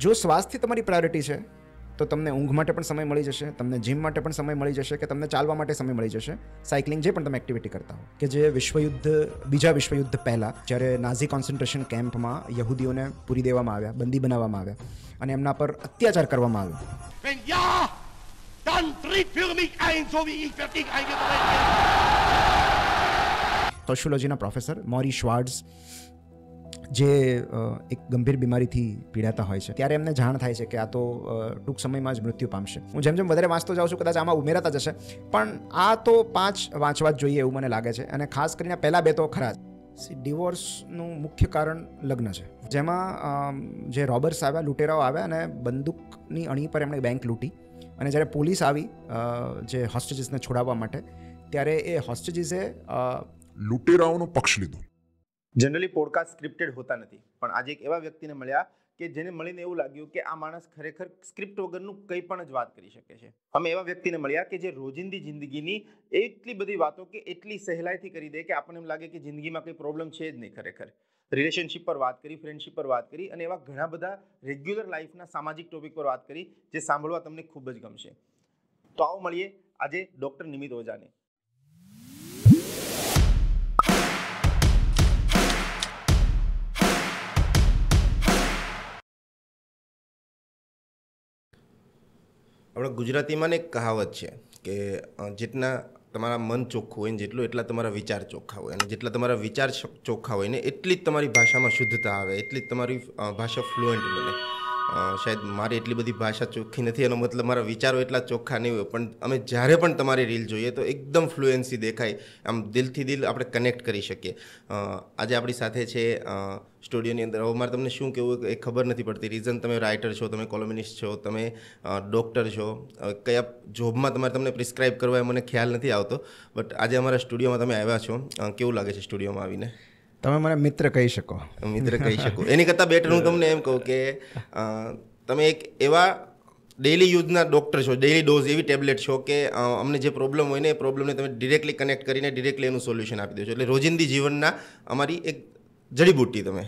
જો સ્વાસ્થ્ય તમારી પ્રાયોરિટી છે તો તમને ઊંઘ માટે પણ સમય મળી જશે તમને જીમ માટે પણ સમય મળી જશે કે તમને ચાલવા માટે સમય મળી જશે સાયકલિંગ જે પણ તમે એક્ટિવિટી કરતા હો કે જે વિશ્વયુદ્ધ બીજા વિશ્વયુદ્ધ પહેલાં જ્યારે નાઝી કોન્સન્ટ્રેશન કેમ્પમાં યહૂદીઓને પૂરી દેવામાં આવ્યા બંદી બનાવવામાં આવ્યા અને એમના પર અત્યાચાર કરવામાં આવ્યો સોશિયોલોજીના પ્રોફેસર મોરી શ્વાર્ડ્સ જે એક ગંભીર બીમારીથી પીડાતા હોય છે ત્યારે એમને જાણ થાય છે કે આ તો ટૂંક સમયમાં જ મૃત્યુ પામશે હું જેમ જેમ વધારે વાંચતો જાઉં છું કદાચ આમાં ઉમેરાતા જશે પણ આ તો પાંચ વાંચવા જ જોઈએ એવું મને લાગે છે અને ખાસ કરીને પહેલાં બે તો ખરા ડિવોર્સનું મુખ્ય કારણ લગ્ન છે જેમાં જે રોબર્સ આવ્યા લૂંટેરાઓ આવ્યા અને બંદૂકની અણી પર એમણે બેંક લૂંટી અને જ્યારે પોલીસ આવી જે હોસ્ટેજીસને છોડાવવા માટે ત્યારે એ હોસ્ટેજીસે લૂંટેરાઓનો પક્ષ લીધો જનરલી પોડકાસ્ટ સ્ક્રિપ્ટેડ હોતા નથી પણ આજે એક એવા વ્યક્તિને મળ્યા કે જેને મળીને એવું લાગ્યું કે આ માણસ ખરેખર સ્ક્રિપ્ટ વગરનું કંઈ પણ જ વાત કરી શકે છે અમે એવા વ્યક્તિને મળ્યા કે જે રોજિંદી જિંદગીની એટલી બધી વાતો કે એટલી સહેલાઈથી કરી દે કે આપણને એમ લાગે કે જિંદગીમાં કંઈ પ્રોબ્લેમ છે જ નહીં ખરેખર રિલેશનશિપ પર વાત કરી ફ્રેન્ડશિપ પર વાત કરી અને એવા ઘણા બધા રેગ્યુલર લાઈફના સામાજિક ટોપિક પર વાત કરી જે સાંભળવા તમને ખૂબ જ ગમશે તો આવો મળીએ આજે ડૉક્ટર નિમિત ઓઝાને આપણા ગુજરાતીમાં એક કહાવત છે કે જેટલા તમારા મન ચોખ્ખું હોય ને જેટલું એટલા તમારા વિચાર ચોખ્ખા હોય અને જેટલા તમારા વિચાર ચોખ્ખા હોય ને એટલી જ તમારી ભાષામાં શુદ્ધતા આવે એટલી જ તમારી ભાષા ફ્લુઅન્ટ બને શાયદ મારી એટલી બધી ભાષા ચોખ્ખી નથી એનો મતલબ મારા વિચારો એટલા ચોખ્ખા નહીં હોય પણ અમે જ્યારે પણ તમારી રીલ જોઈએ તો એકદમ ફ્લુએન્સી દેખાય આમ દિલથી દિલ આપણે કનેક્ટ કરી શકીએ આજે આપણી સાથે છે સ્ટુડિયોની અંદર હવે મારે તમને શું કહેવું એ ખબર નથી પડતી રીઝન તમે રાઇટર છો તમે કોલમિનિસ્ટ છો તમે ડૉક્ટર છો કયા જોબમાં તમારે તમને પ્રિસ્ક્રાઇબ કરવા એ મને ખ્યાલ નથી આવતો બટ આજે અમારા સ્ટુડિયોમાં તમે આવ્યા છો કેવું લાગે છે સ્ટુડિયોમાં આવીને તમે મને મિત્ર કહી શકો મિત્ર કહી શકો એની કરતાં બેટર હું તમને એમ કહું કે તમે એક એવા ડેઇલી યુઝના ડૉક્ટર છો ડેઈલી ડોઝ એવી ટેબ્લેટ છો કે અમને જે પ્રોબ્લેમ હોય ને એ પ્રોબ્લેમને તમે ડિરેક્ટલી કનેક્ટ કરીને ડિરેક્ટલી એનું સોલ્યુશન આપી દો છો એટલે રોજિંદી જીવનના અમારી એક જડીબુટ્ટી તમે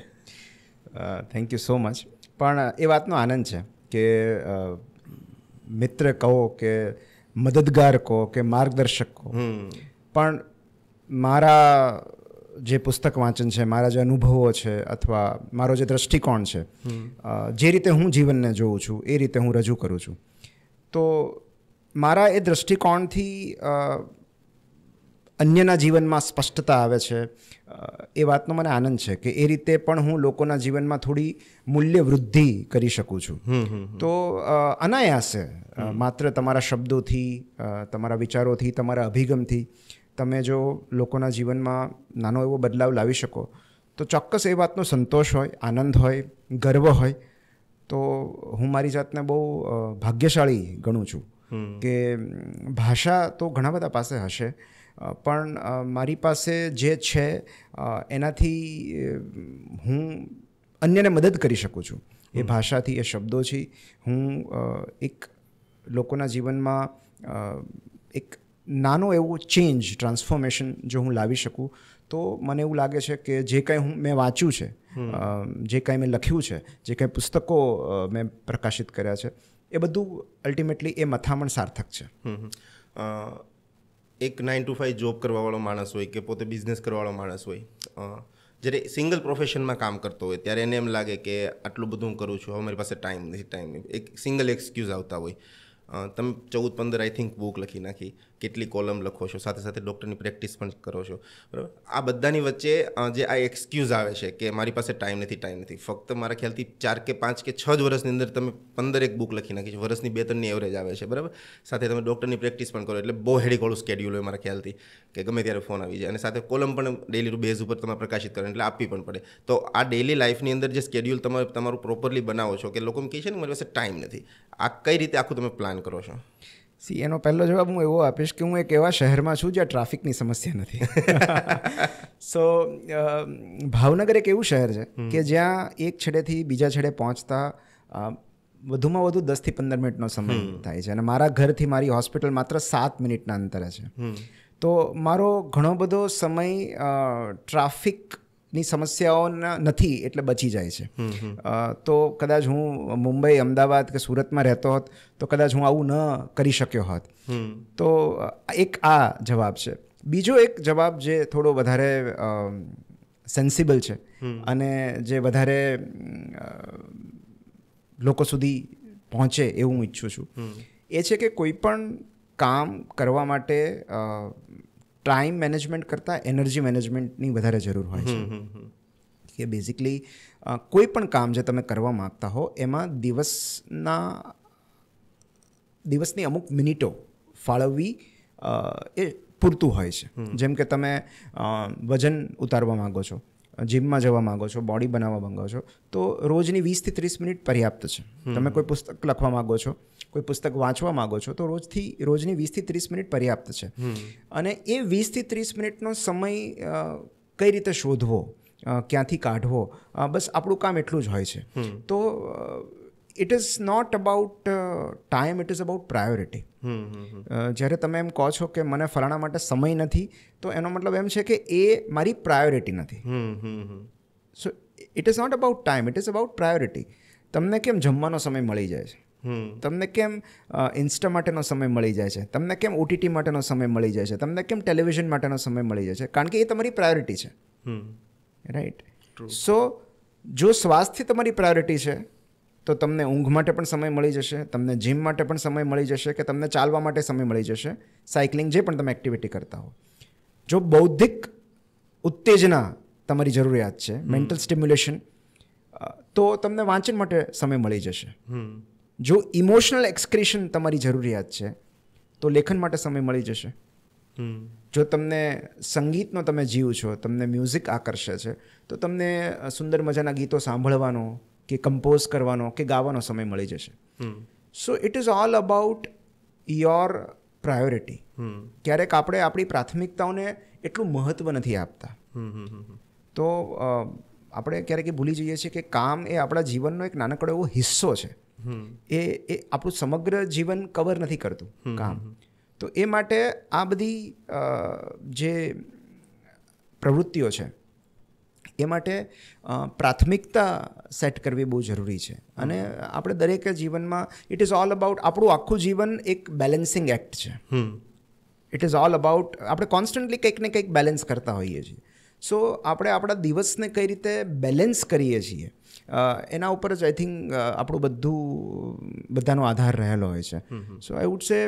થેન્ક યુ સો મચ પણ એ વાતનો આનંદ છે કે મિત્ર કહો કે મદદગાર કહો કે માર્ગદર્શક કહો પણ મારા જે પુસ્તક વાંચન છે મારા જે અનુભવો છે અથવા મારો જે દ્રષ્ટિકોણ છે જે રીતે હું જીવનને જોઉં છું એ રીતે હું રજૂ કરું છું તો મારા એ દ્રષ્ટિકોણથી અન્યના જીવનમાં સ્પષ્ટતા આવે છે એ વાતનો મને આનંદ છે કે એ રીતે પણ હું લોકોના જીવનમાં થોડી મૂલ્ય વૃદ્ધિ કરી શકું છું તો અનાયાસે માત્ર તમારા શબ્દોથી તમારા વિચારોથી તમારા અભિગમથી તમે જો લોકોના જીવનમાં નાનો એવો બદલાવ લાવી શકો તો ચોક્કસ એ વાતનો સંતોષ હોય આનંદ હોય ગર્વ હોય તો હું મારી જાતને બહુ ભાગ્યશાળી ગણું છું કે ભાષા તો ઘણા બધા પાસે હશે પણ મારી પાસે જે છે એનાથી હું અન્યને મદદ કરી શકું છું એ ભાષાથી એ શબ્દોથી હું એક લોકોના જીવનમાં એક નાનો એવો ચેન્જ ટ્રાન્સફોર્મેશન જો હું લાવી શકું તો મને એવું લાગે છે કે જે કંઈ હું મેં વાંચ્યું છે જે કંઈ મેં લખ્યું છે જે કંઈ પુસ્તકો મેં પ્રકાશિત કર્યા છે એ બધું અલ્ટિમેટલી એ મથામણ સાર્થક છે એક નાઇન ટુ ફાઇવ જોબ કરવાવાળો માણસ હોય કે પોતે બિઝનેસ કરવાવાળો માણસ હોય જ્યારે સિંગલ પ્રોફેશનમાં કામ કરતો હોય ત્યારે એને એમ લાગે કે આટલું બધું હું કરું છું હવે મારી પાસે ટાઈમ નથી ટાઈમ એક સિંગલ એક્સક્યુઝ આવતા હોય તમે ચૌદ પંદર આઈ થિંક બુક લખી નાખી કેટલી કોલમ લખો છો સાથે સાથે ડૉક્ટરની પ્રેક્ટિસ પણ કરો છો બરાબર આ બધાની વચ્ચે જે આ એક્સક્યુઝ આવે છે કે મારી પાસે ટાઈમ નથી ટાઈમ નથી ફક્ત મારા ખ્યાલથી ચાર કે પાંચ કે છ જ વર્ષની અંદર તમે પંદર એક બુક લખી નાખી છે વર્ષની બે ત્રણની એવરેજ આવે છે બરાબર સાથે તમે ડૉક્ટરની પ્રેક્ટિસ પણ કરો એટલે બહુ હેડીકોળું સ્કેડ્યુલ હોય મારા ખ્યાલથી કે ગમે ત્યારે ફોન આવી જાય અને સાથે કોલમ પણ ડેલી બેઝ ઉપર તમે પ્રકાશિત કરો એટલે આપવી પણ પડે તો આ ડેલી લાઈફની અંદર જે સ્કેડ્યુલ તમે તમારું પ્રોપરલી બનાવો છો કે લોકો કહે છે ને મારી પાસે ટાઈમ નથી આ કઈ રીતે આખું તમે પ્લાન કરો છો સી એનો પહેલો જવાબ હું એવો આપીશ કે હું એક એવા શહેરમાં છું જ્યાં ટ્રાફિકની સમસ્યા નથી સો ભાવનગર એક એવું શહેર છે કે જ્યાં એક છેડેથી બીજા છેડે પહોંચતા વધુમાં વધુ દસથી પંદર મિનિટનો સમય થાય છે અને મારા ઘરથી મારી હોસ્પિટલ માત્ર સાત મિનિટના અંતરે છે તો મારો ઘણો બધો સમય ટ્રાફિક ની સમસ્યાઓ નથી એટલે બચી જાય છે તો કદાચ હું મુંબઈ અમદાવાદ કે સુરતમાં રહેતો હોત તો કદાચ હું આવું ન કરી શક્યો હોત તો એક આ જવાબ છે બીજો એક જવાબ જે થોડો વધારે સેન્સિબલ છે અને જે વધારે લોકો સુધી પહોંચે એવું હું ઈચ્છું છું એ છે કે કોઈ પણ કામ કરવા માટે ટાઈમ મેનેજમેન્ટ કરતાં એનર્જી મેનેજમેન્ટની વધારે જરૂર હોય છે કે બેઝિકલી કોઈ પણ કામ જે તમે કરવા માગતા હો એમાં દિવસના દિવસની અમુક મિનિટો ફાળવવી એ પૂરતું હોય છે જેમ કે તમે વજન ઉતારવા માગો છો જિમમાં જવા માગો છો બોડી બનાવવા માગો છો તો રોજની વીસથી ત્રીસ મિનિટ પર્યાપ્ત છે તમે કોઈ પુસ્તક લખવા માગો છો કોઈ પુસ્તક વાંચવા માગો છો તો રોજથી રોજની વીસથી ત્રીસ મિનિટ પર્યાપ્ત છે અને એ વીસથી ત્રીસ મિનિટનો સમય કઈ રીતે શોધવો ક્યાંથી કાઢવો બસ આપણું કામ એટલું જ હોય છે તો it is not about time it is about priority જ્યારે તમે એમ કહો છો કે મને ફલાણા માટે સમય નથી તો એનો મતલબ એમ છે કે એ મારી પ્રાયોરિટી નથી so it is not about time it is about priority તમને કેમ જમવાનો સમય મળી જાય છે તમને કેમ ઇન્સ્ટા માટેનો સમય મળી જાય છે તમને કેમ ઓટીટી માટેનો સમય મળી જાય છે તમને કેમ ટેલિવિઝન માટેનો સમય મળી જાય છે કારણ કે એ તમારી પ્રાયોરિટી છે રાઈટ સો જો સ્વાસ્થ્ય તમારી પ્રાયોરિટી છે તો તમને ઊંઘ માટે પણ સમય મળી જશે તમને જીમ માટે પણ સમય મળી જશે કે તમને ચાલવા માટે સમય મળી જશે સાયકલિંગ જે પણ તમે એક્ટિવિટી કરતા હો જો બૌદ્ધિક ઉત્તેજના તમારી જરૂરિયાત છે મેન્ટલ સ્ટિમ્યુલેશન તો તમને વાંચન માટે સમય મળી જશે હમ જો ઇમોશનલ એક્સક્રેશન તમારી જરૂરિયાત છે તો લેખન માટે સમય મળી જશે જો તમને સંગીતનો તમે જીવ છો તમને મ્યુઝિક આકર્ષે છે તો તમને સુંદર મજાના ગીતો સાંભળવાનો કે કમ્પોઝ કરવાનો કે ગાવાનો સમય મળી જશે so it is all about your priority ક્યારેક આપણે આપણી પ્રાથમિકતાઓને એટલું મહત્ત્વ નથી આપતા તો આપણે ક્યારેક એ ભૂલી જઈએ છીએ કે કામ એ આપણા જીવનનો એક નાનકડો એવો હિસ્સો છે એ એ આપણું સમગ્ર જીવન કવર નથી કરતું કામ તો એ માટે આ બધી જે પ્રવૃત્તિઓ છે એ માટે પ્રાથમિકતા સેટ કરવી બહુ જરૂરી છે અને આપણે દરેક જીવનમાં ઇટ ઇઝ ઓલ અબાઉટ આપણું આખું જીવન એક બેલેન્સિંગ એક્ટ છે ઇટ ઇઝ ઓલ અબાઉટ આપણે કોન્સ્ટન્ટલી કંઈક ને કંઈક બેલેન્સ કરતા હોઈએ છીએ સો આપણે આપણા દિવસને કઈ રીતે બેલેન્સ કરીએ છીએ એના ઉપર જ આઈ થિંક આપણું બધું બધાનો આધાર રહેલો હોય છે so I would say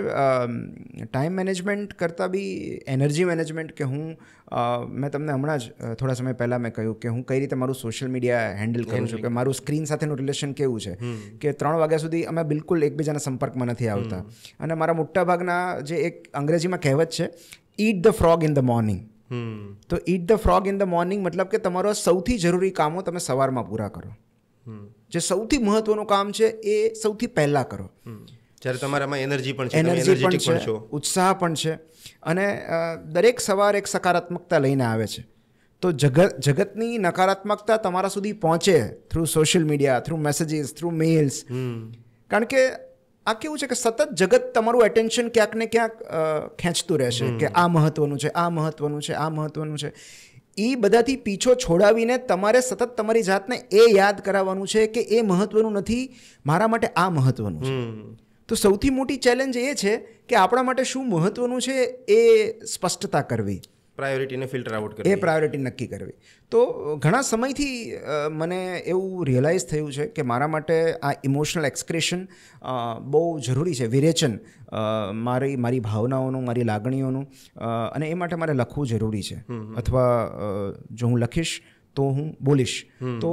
time management કરતાં બી એનર્જી મેનેજમેન્ટ કે હું મેં તમને હમણાં જ થોડા સમય પહેલાં મેં કહ્યું કે હું કઈ રીતે મારું સોશિયલ મીડિયા હેન્ડલ કરું છું કે મારું સ્ક્રીન સાથેનું રિલેશન કેવું છે કે ત્રણ વાગ્યા સુધી અમે બિલકુલ એકબીજાના સંપર્કમાં નથી આવતા અને મારા મોટાભાગના જે એક અંગ્રેજીમાં કહેવત છે eat the frog in the morning તો eat the frog in the morning મતલબ કે તમારો સૌથી જરૂરી કામો તમે સવારમાં પૂરા કરો જે સૌથી મહત્વનું કામ છે એ સૌથી પહેલાં કરો જ્યારે તમારામાં એનર્જી પણ છે એનર્જી પણ છે ઉત્સાહ પણ છે અને દરેક સવાર એક સકારાત્મકતા લઈને આવે છે તો જગત જગતની નકારાત્મકતા તમારા સુધી પહોંચે through social media through messages through mails કારણ કે આ કેવું છે કે સતત જગત તમારું એટેન્શન ક્યાંક ને ક્યાંક ખેંચતું રહેશે કે આ મહત્વનું છે આ મહત્વનું છે આ મહત્વનું છે એ બધાથી પીછો છોડાવીને તમારે સતત તમારી જાતને એ યાદ કરાવવાનું છે કે એ મહત્વનું નથી મારા માટે આ મહત્વનું છે તો સૌથી મોટી ચેલેન્જ એ છે કે આપણા માટે શું મહત્વનું છે એ સ્પષ્ટતા કરવી પ્રાયોરિટીને ફિલ્ટર આઉટ કરવી એ પ્રાયોરિટી નક્કી કરવી તો ઘણા સમયથી મને એવું રિયલાઇઝ થયું છે કે મારા માટે આ ઇમોશનલ એક્સક્રેશન બહુ જરૂરી છે વિરેચન મારી મારી ભાવનાઓનું મારી લાગણીઓનું અને એ માટે મારે લખવું જરૂરી છે અથવા જો હું લખીશ તો હું બોલીશ તો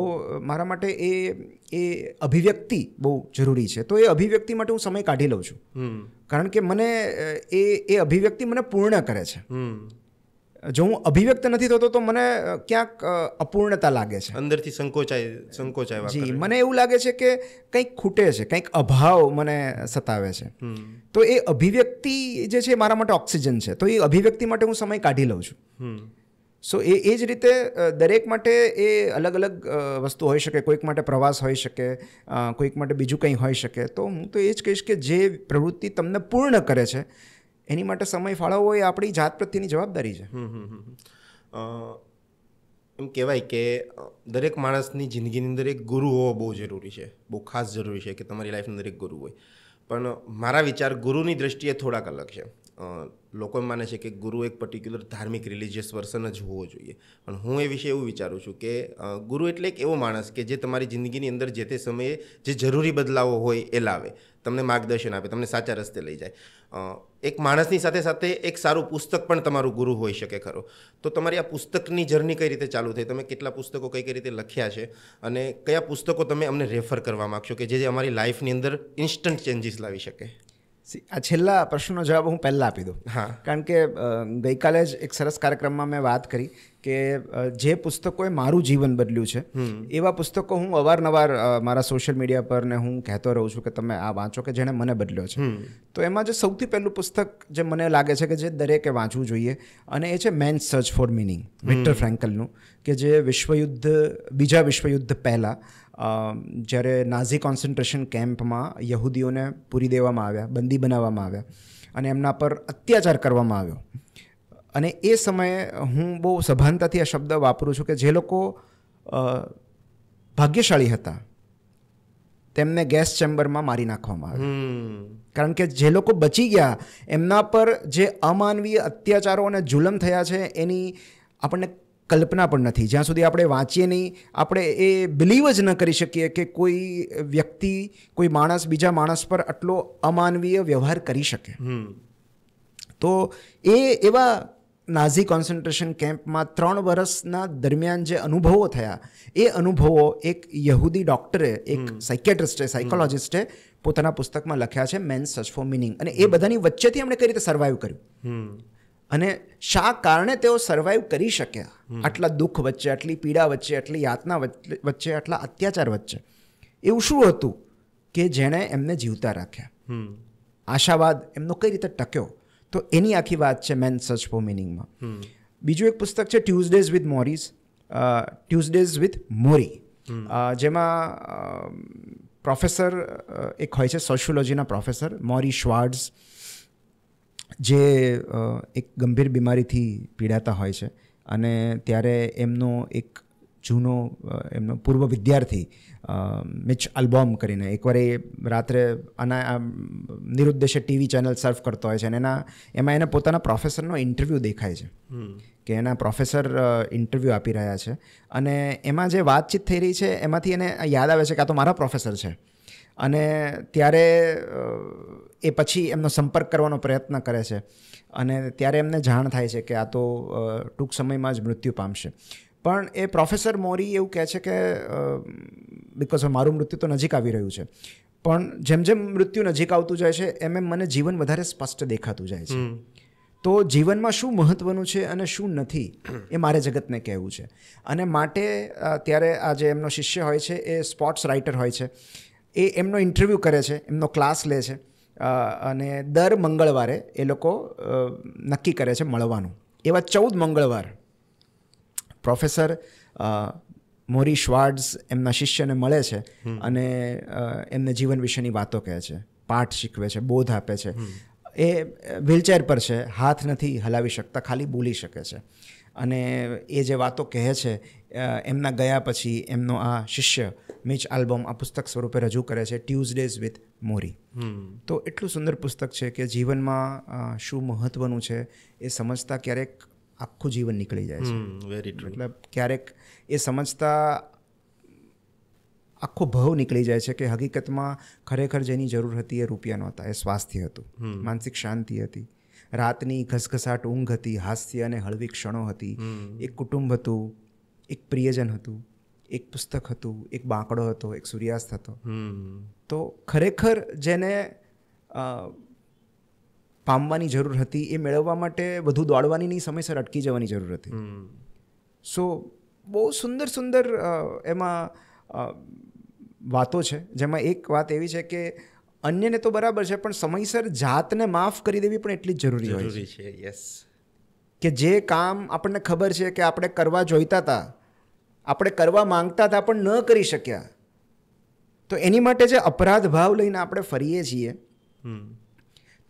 મારા માટે એ એ અભિવ્યક્તિ બહુ જરૂરી છે તો એ અભિવ્યક્તિ માટે હું સમય કાઢી લઉં છું કારણ કે મને એ એ અભિવ્યક્તિ મને પૂર્ણ કરે છે જો હું અભિવ્યક્ત નથી થતો તો મને ક્યાંક અપૂર્ણતા લાગે છે અંદરથી સંકોચાય સંકોચાય જી મને એવું લાગે છે કે કંઈક ખૂટે છે કંઈક અભાવ મને સતાવે છે તો એ અભિવ્યક્તિ જે છે મારા માટે ઓક્સિજન છે તો એ અભિવ્યક્તિ માટે હું સમય કાઢી લઉં છું સો એ એ જ રીતે દરેક માટે એ અલગ અલગ વસ્તુ હોઈ શકે કોઈક માટે પ્રવાસ હોઈ શકે કોઈક માટે બીજું કંઈ હોઈ શકે તો હું તો એ જ કહીશ કે જે પ્રવૃત્તિ તમને પૂર્ણ કરે છે એની માટે સમય ફાળવવો એ આપણી જાત પ્રત્યેની જવાબદારી છે એમ કહેવાય કે દરેક માણસની જિંદગીની અંદર એક ગુરુ હોવો બહુ જરૂરી છે બહુ ખાસ જરૂરી છે કે તમારી લાઈફની અંદર એક ગુરુ હોય પણ મારા વિચાર ગુરુની દ્રષ્ટિએ થોડાક અલગ છે લોકો માને છે કે ગુરુ એક પર્ટિક્યુલર ધાર્મિક રિલિજિયસ પર્સન જ હોવો જોઈએ પણ હું એ વિશે એવું વિચારું છું કે ગુરુ એટલે એક એવો માણસ કે જે તમારી જિંદગીની અંદર જે તે સમયે જે જરૂરી બદલાવો હોય એ લાવે તમને માર્ગદર્શન આપે તમને સાચા રસ્તે લઈ જાય એક માણસની સાથે સાથે એક સારું પુસ્તક પણ તમારું ગુરુ હોઈ શકે ખરો તો તમારી આ પુસ્તકની જર્ની કઈ રીતે ચાલુ થઈ તમે કેટલા પુસ્તકો કઈ કઈ રીતે લખ્યા છે અને કયા પુસ્તકો તમે અમને રેફર કરવા માગશો કે જે અમારી લાઈફની અંદર ઇન્સ્ટન્ટ ચેન્જીસ લાવી શકે આ છેલ્લા પ્રશ્નનો જવાબ હું પહેલાં આપી દઉં હા કારણ કે ગઈકાલે જ એક સરસ કાર્યક્રમમાં મેં વાત કરી કે જે પુસ્તકોએ મારું જીવન બદલ્યું છે એવા પુસ્તકો હું અવારનવાર મારા સોશિયલ મીડિયા પર ને હું કહેતો રહું છું કે તમે આ વાંચો કે જેણે મને બદલ્યો છે તો એમાં જે સૌથી પહેલું પુસ્તક જે મને લાગે છે કે જે દરેકે વાંચવું જોઈએ અને એ છે Man Search for Meaning Viktor ફ્રેન્કલનું કે જે વિશ્વયુદ્ધ બીજા વિશ્વયુદ્ધ પહેલાં જ્યારે નાઝી કોન્સન્ટ્રેશન કેમ્પમાં યહૂદીઓને પૂરી દેવામાં આવ્યા બંદી બનાવવામાં આવ્યા અને એમના પર અત્યાચાર કરવામાં આવ્યો અને એ સમયે હું બહુ સભાનતાથી આ શબ્દ વાપરું છું કે જે લોકો ભાગ્યશાળી હતા તેમને ગેસ ચેમ્બરમાં મારી નાખવામાં આવ્યા કારણ કે જે લોકો બચી ગયા એમના પર જે અમાનવીય અત્યાચારો અને જુલમ થયા છે એની આપણને કલ્પના પણ નથી જ્યાં સુધી આપણે વાંચીએ નહીં આપણે એ બિલીવ જ ન કરી શકીએ કે કોઈ વ્યક્તિ કોઈ માણસ બીજા માણસ પર આટલો અમાનવીય વ્યવહાર કરી શકે તો એ એવા નાઝી કોન્સન્ટ્રેશન કેમ્પમાં ત્રણ વર્ષના દરમિયાન જે અનુભવો થયા એ અનુભવો એક યહૂદી ડૉક્ટરે એક સાયકેટ્રિસ્ટે સાયકોલોજિસ્ટે પોતાના પુસ્તકમાં લખ્યા છે મેન સર્ચ ફોર મિનિંગ અને એ બધાની વચ્ચેથી એમણે કઈ રીતે સર્વાઈવ કર્યું અને શા કારણે તેઓ સર્વાઈવ કરી શક્યા આટલા દુઃખ વચ્ચે આટલી પીડા વચ્ચે આટલી યાતના વચ્ચે આટલા અત્યાચાર વચ્ચે એવું શું હતું કે જેણે એમને જીવતા રાખ્યા આશાવાદ એમનો કઈ રીતે ટક્યો તો એની આખી વાત છે મેન સર્ચ ફોર મિનિંગમાં બીજું એક પુસ્તક છે ટ્યુઝડેઝ વિથ મોરીઝ ટ્યુઝડેઝ વિથ મોરી જેમાં પ્રોફેસર એક હોય છે સોશિયોલોજીના પ્રોફેસર મોરી શ્વાર્ડ્સ જે એક ગંભીર બીમારીથી પીડાતા હોય છે અને ત્યારે એમનો એક જૂનો એમનો પૂર્વ વિદ્યાર્થી મિચ આલ્બોમ કરીને એકવાર એ રાત્રે આના નિરુદ્દેશે ટીવી ચેનલ સર્ફ કરતો હોય છે અને એના એમાં એને પોતાના પ્રોફેસરનો ઇન્ટરવ્યૂ દેખાય છે કે એના પ્રોફેસર ઇન્ટરવ્યૂ આપી રહ્યા છે અને એમાં જે વાતચીત થઈ રહી છે એમાંથી એને યાદ આવે છે કે આ તો મારા પ્રોફેસર છે અને ત્યારે એ પછી એમનો સંપર્ક કરવાનો પ્રયત્ન કરે છે અને ત્યારે એમને જાણ થાય છે કે આ તો ટૂંક સમયમાં જ મૃત્યુ પામશે પણ એ પ્રોફેસર મોરી એવું કહે છે કે બિકોઝ મારું મૃત્યુ તો નજીક આવી રહ્યું છે પણ જેમ જેમ મૃત્યુ નજીક આવતું જાય છે એમ એમ મને જીવન વધારે સ્પષ્ટ દેખાતું જાય છે તો જીવનમાં શું મહત્ત્વનું છે અને શું નથી એ મારે જગતને કહેવું છે અને માટે ત્યારે આ જે એમનો શિષ્ય હોય છે એ સ્પોર્ટ્સ રાઇટર હોય છે એ એમનો ઇન્ટરવ્યૂ કરે છે એમનો ક્લાસ લે છે અને દર મંગળવારે એ લોકો નક્કી કરે છે મળવાનું એવા ચૌદ મંગળવાર પ્રોફેસર મોરી શ્વાર્ડ્સ એમના શિષ્યને મળે છે અને એમને જીવન વિશેની વાતો કહે છે પાઠ શીખવે છે બોધ આપે છે એ વ્હીલચેર પર છે હાથ નથી હલાવી શકતા ખાલી બોલી શકે છે અને એ જે વાતો કહે છે એમના ગયા પછી એમનો આ શિષ્ય મિચ આલ્બમ આ પુસ્તક સ્વરૂપે રજૂ કરે છે ટ્યુઝડેઝ વિથ મોરી તો એટલું સુંદર પુસ્તક છે કે જીવનમાં શું મહત્વનું છે એ સમજતા ક્યારેક આખું જીવન નીકળી જાય છે વેરી ટ્રુ મતલબ ક્યારેક એ સમજતા આખો ભવ નીકળી જાય છે કે હકીકતમાં ખરેખર જેની જરૂર હતી એ રૂપિયા નહોતા એ સ્વાસ્થ્ય હતું માનસિક શાંતિ હતી રાતની ઘસઘસાટ ઊંઘ હતી હાસ્ય અને હળવી ક્ષણો હતી એક કુટુંબ હતું એક પ્રિયજન હતું એક પુસ્તક હતું એક બાંકડો હતો એક સૂર્યાસ્ત હતો તો ખરેખર જેને પામવાની જરૂર હતી એ મેળવવા માટે બધું દોડવાની નહીં સમયસર અટકી જવાની જરૂર હતી સો બહુ સુંદર સુંદર એમાં વાતો છે જેમાં એક વાત એવી છે કે અન્યને તો બરાબર છે પણ સમયસર જાતને માફ કરી દેવી પણ એટલી જ જરૂરી હોય છે યસ કે જે કામ આપણને ખબર છે કે આપણે કરવા જોઈતા હતા આપણે કરવા માંગતા હતા પણ ન કરી શક્યા તો એની માટે જે અપરાધ ભાવ લઈને આપણે ફરીએ છીએ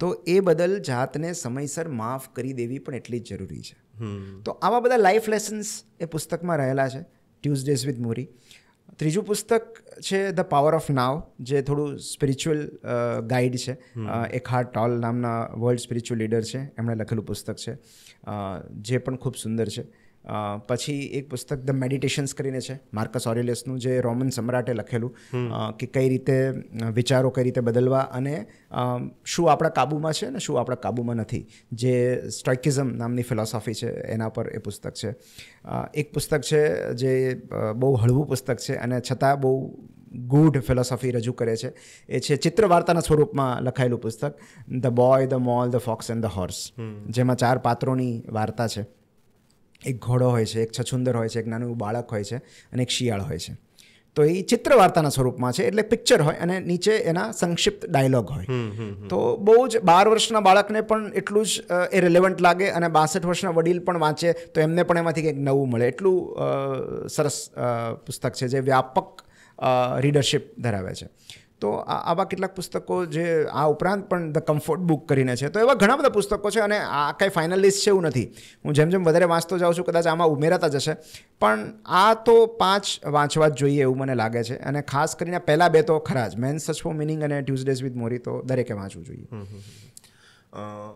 તો એ બદલ જાતને સમયસર માફ કરી દેવી પણ એટલી જ જરૂરી છે તો આવા બધા લાઈફ લેસન્સ એ પુસ્તકમાં રહેલા છે ટ્યુઝડેઝ વિથ મોરી ત્રીજું પુસ્તક છે ધ પાવર ઓફ નાવ જે થોડું સ્પિરિચ્યુઅલ ગાઈડ છે એક હાર્ટ ટોલ નામના વર્લ્ડ સ્પિરિચ્યુઅલ લીડર છે એમણે લખેલું પુસ્તક છે જે પણ ખૂબ સુંદર છે પછી એક પુસ્તક ધ મેડિટેશન્સ કરીને છે માર્કસ ઓરિલિયસનું જે રોમન સમ્રાટે લખેલું કે કઈ રીતે વિચારો કઈ રીતે બદલવા અને શું આપણા કાબુમાં છે ને શું આપણા કાબુમાં નથી જે સ્ટોઇકિઝમ નામની ફિલોસોફી છે એના પર એ પુસ્તક છે એક પુસ્તક છે જે બહુ હળવું પુસ્તક છે અને છતાં બહુ ગુડ ફિલોસોફી રજૂ કરે છે એ છે ચિત્ર વાર્તાના સ્વરૂપમાં લખાયેલું પુસ્તક the boy the mole the fox and the horse જેમાં ચાર પાત્રોની વાર્તા છે એક ઘોડો હોય છે એક છછુંદર હોય છે એક નાનું બાળક હોય છે અને એક શિયાળ હોય છે તો એ ચિત્ર વાર્તાના સ્વરૂપમાં છે એટલે પિક્ચર હોય અને નીચે એના સંક્ષિપ્ત ડાયલોગ હોય તો બહુ જ બાર વર્ષના બાળકને પણ એટલું જ એ રિલેવન્ટ લાગે અને બાસઠ વર્ષના વડીલ પણ વાંચે તો એમને પણ એમાંથી કંઈક નવું મળે એટલું સરસ પુસ્તક છે જે વ્યાપક રીડરશિપ ધરાવે છે તો આવા કેટલાક પુસ્તકો જે આ ઉપરાંત પણ ધ કમ્ફર્ટ બુક કરીને છે તો એવા ઘણા બધા પુસ્તકો છે અને આ કાંઈ ફાઇનલિસ્ટ છે એવું નથી હું જેમ જેમ વધારે વાંચતો જાઉં છું કદાચ આમાં ઉમેરાતા જશે પણ આ તો પાંચ વાંચવા જ જોઈએ એવું મને લાગે છે અને ખાસ કરીને પહેલાં બે તો ખરા જ મેન સચ ફોર મિનિંગ અને ટ્યુઝડેઝ વિથ મોરી તો દરેકે વાંચવું જોઈએ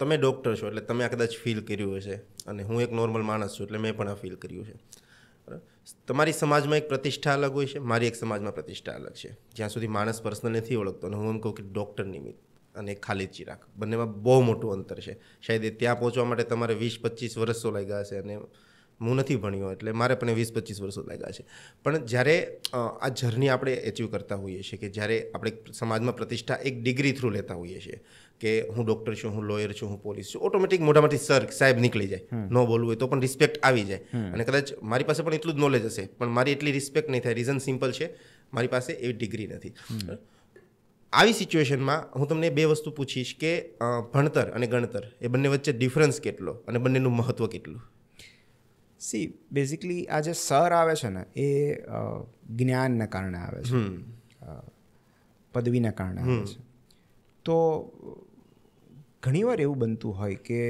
તમે ડૉક્ટર છો એટલે તમે આ કદાચ ફીલ કર્યું હશે અને હું એક નોર્મલ માણસ છું એટલે મેં પણ આ ફીલ કર્યું છે તમારી સમાજમાં એક પ્રતિષ્ઠા અલગ હોય છે મારી એક સમાજમાં પ્રતિષ્ઠા અલગ છે જ્યાં સુધી માણસ પર્સનલ નથી ઓળખતો અને હું એમ કહું કે ડૉક્ટર નિમિત્ત અને ખાલી ચિરાગ બંનેમાં બહુ મોટું અંતર છે શાયદ એ ત્યાં પહોંચવા માટે તમારે વીસ પચીસ વર્ષો લાગ્યા હશે અને હું નથી ભણ્યો એટલે મારે પણ વીસ પચીસ વર્ષો લાગ્યા છે પણ જ્યારે આ જર્ની આપણે એચિવ કરતા હોઈએ છીએ કે જ્યારે આપણે સમાજમાં પ્રતિષ્ઠા એક ડિગ્રી થ્રુ લેતા હોઈએ છીએ કે હું ડૉક્ટર છું હું લોયર છું હું પોલીસ છું ઓટોમેટિક મોટા મોટી સર સાહેબ નીકળી જાય ન બોલવું હોય તો પણ રિસ્પેક્ટ આવી જાય અને કદાચ મારી પાસે પણ એટલું જ નોલેજ હશે પણ મારી એટલી રિસ્પેક્ટ નહીં થાય રીઝન સિમ્પલ છે મારી પાસે એવી ડિગ્રી નથી આવી સિચ્યુએશનમાં હું તમને બે વસ્તુ પૂછીશ કે ભણતર અને ગણતર એ બંને વચ્ચે ડિફરન્સ કેટલો અને બંનેનું મહત્ત્વ કેટલું સી બેઝિકલી આ જે સર આવે છે ને એ જ્ઞાનને કારણે આવે છે પદવીને કારણે આવે છે તો ઘણીવાર એવું બનતું હોય કે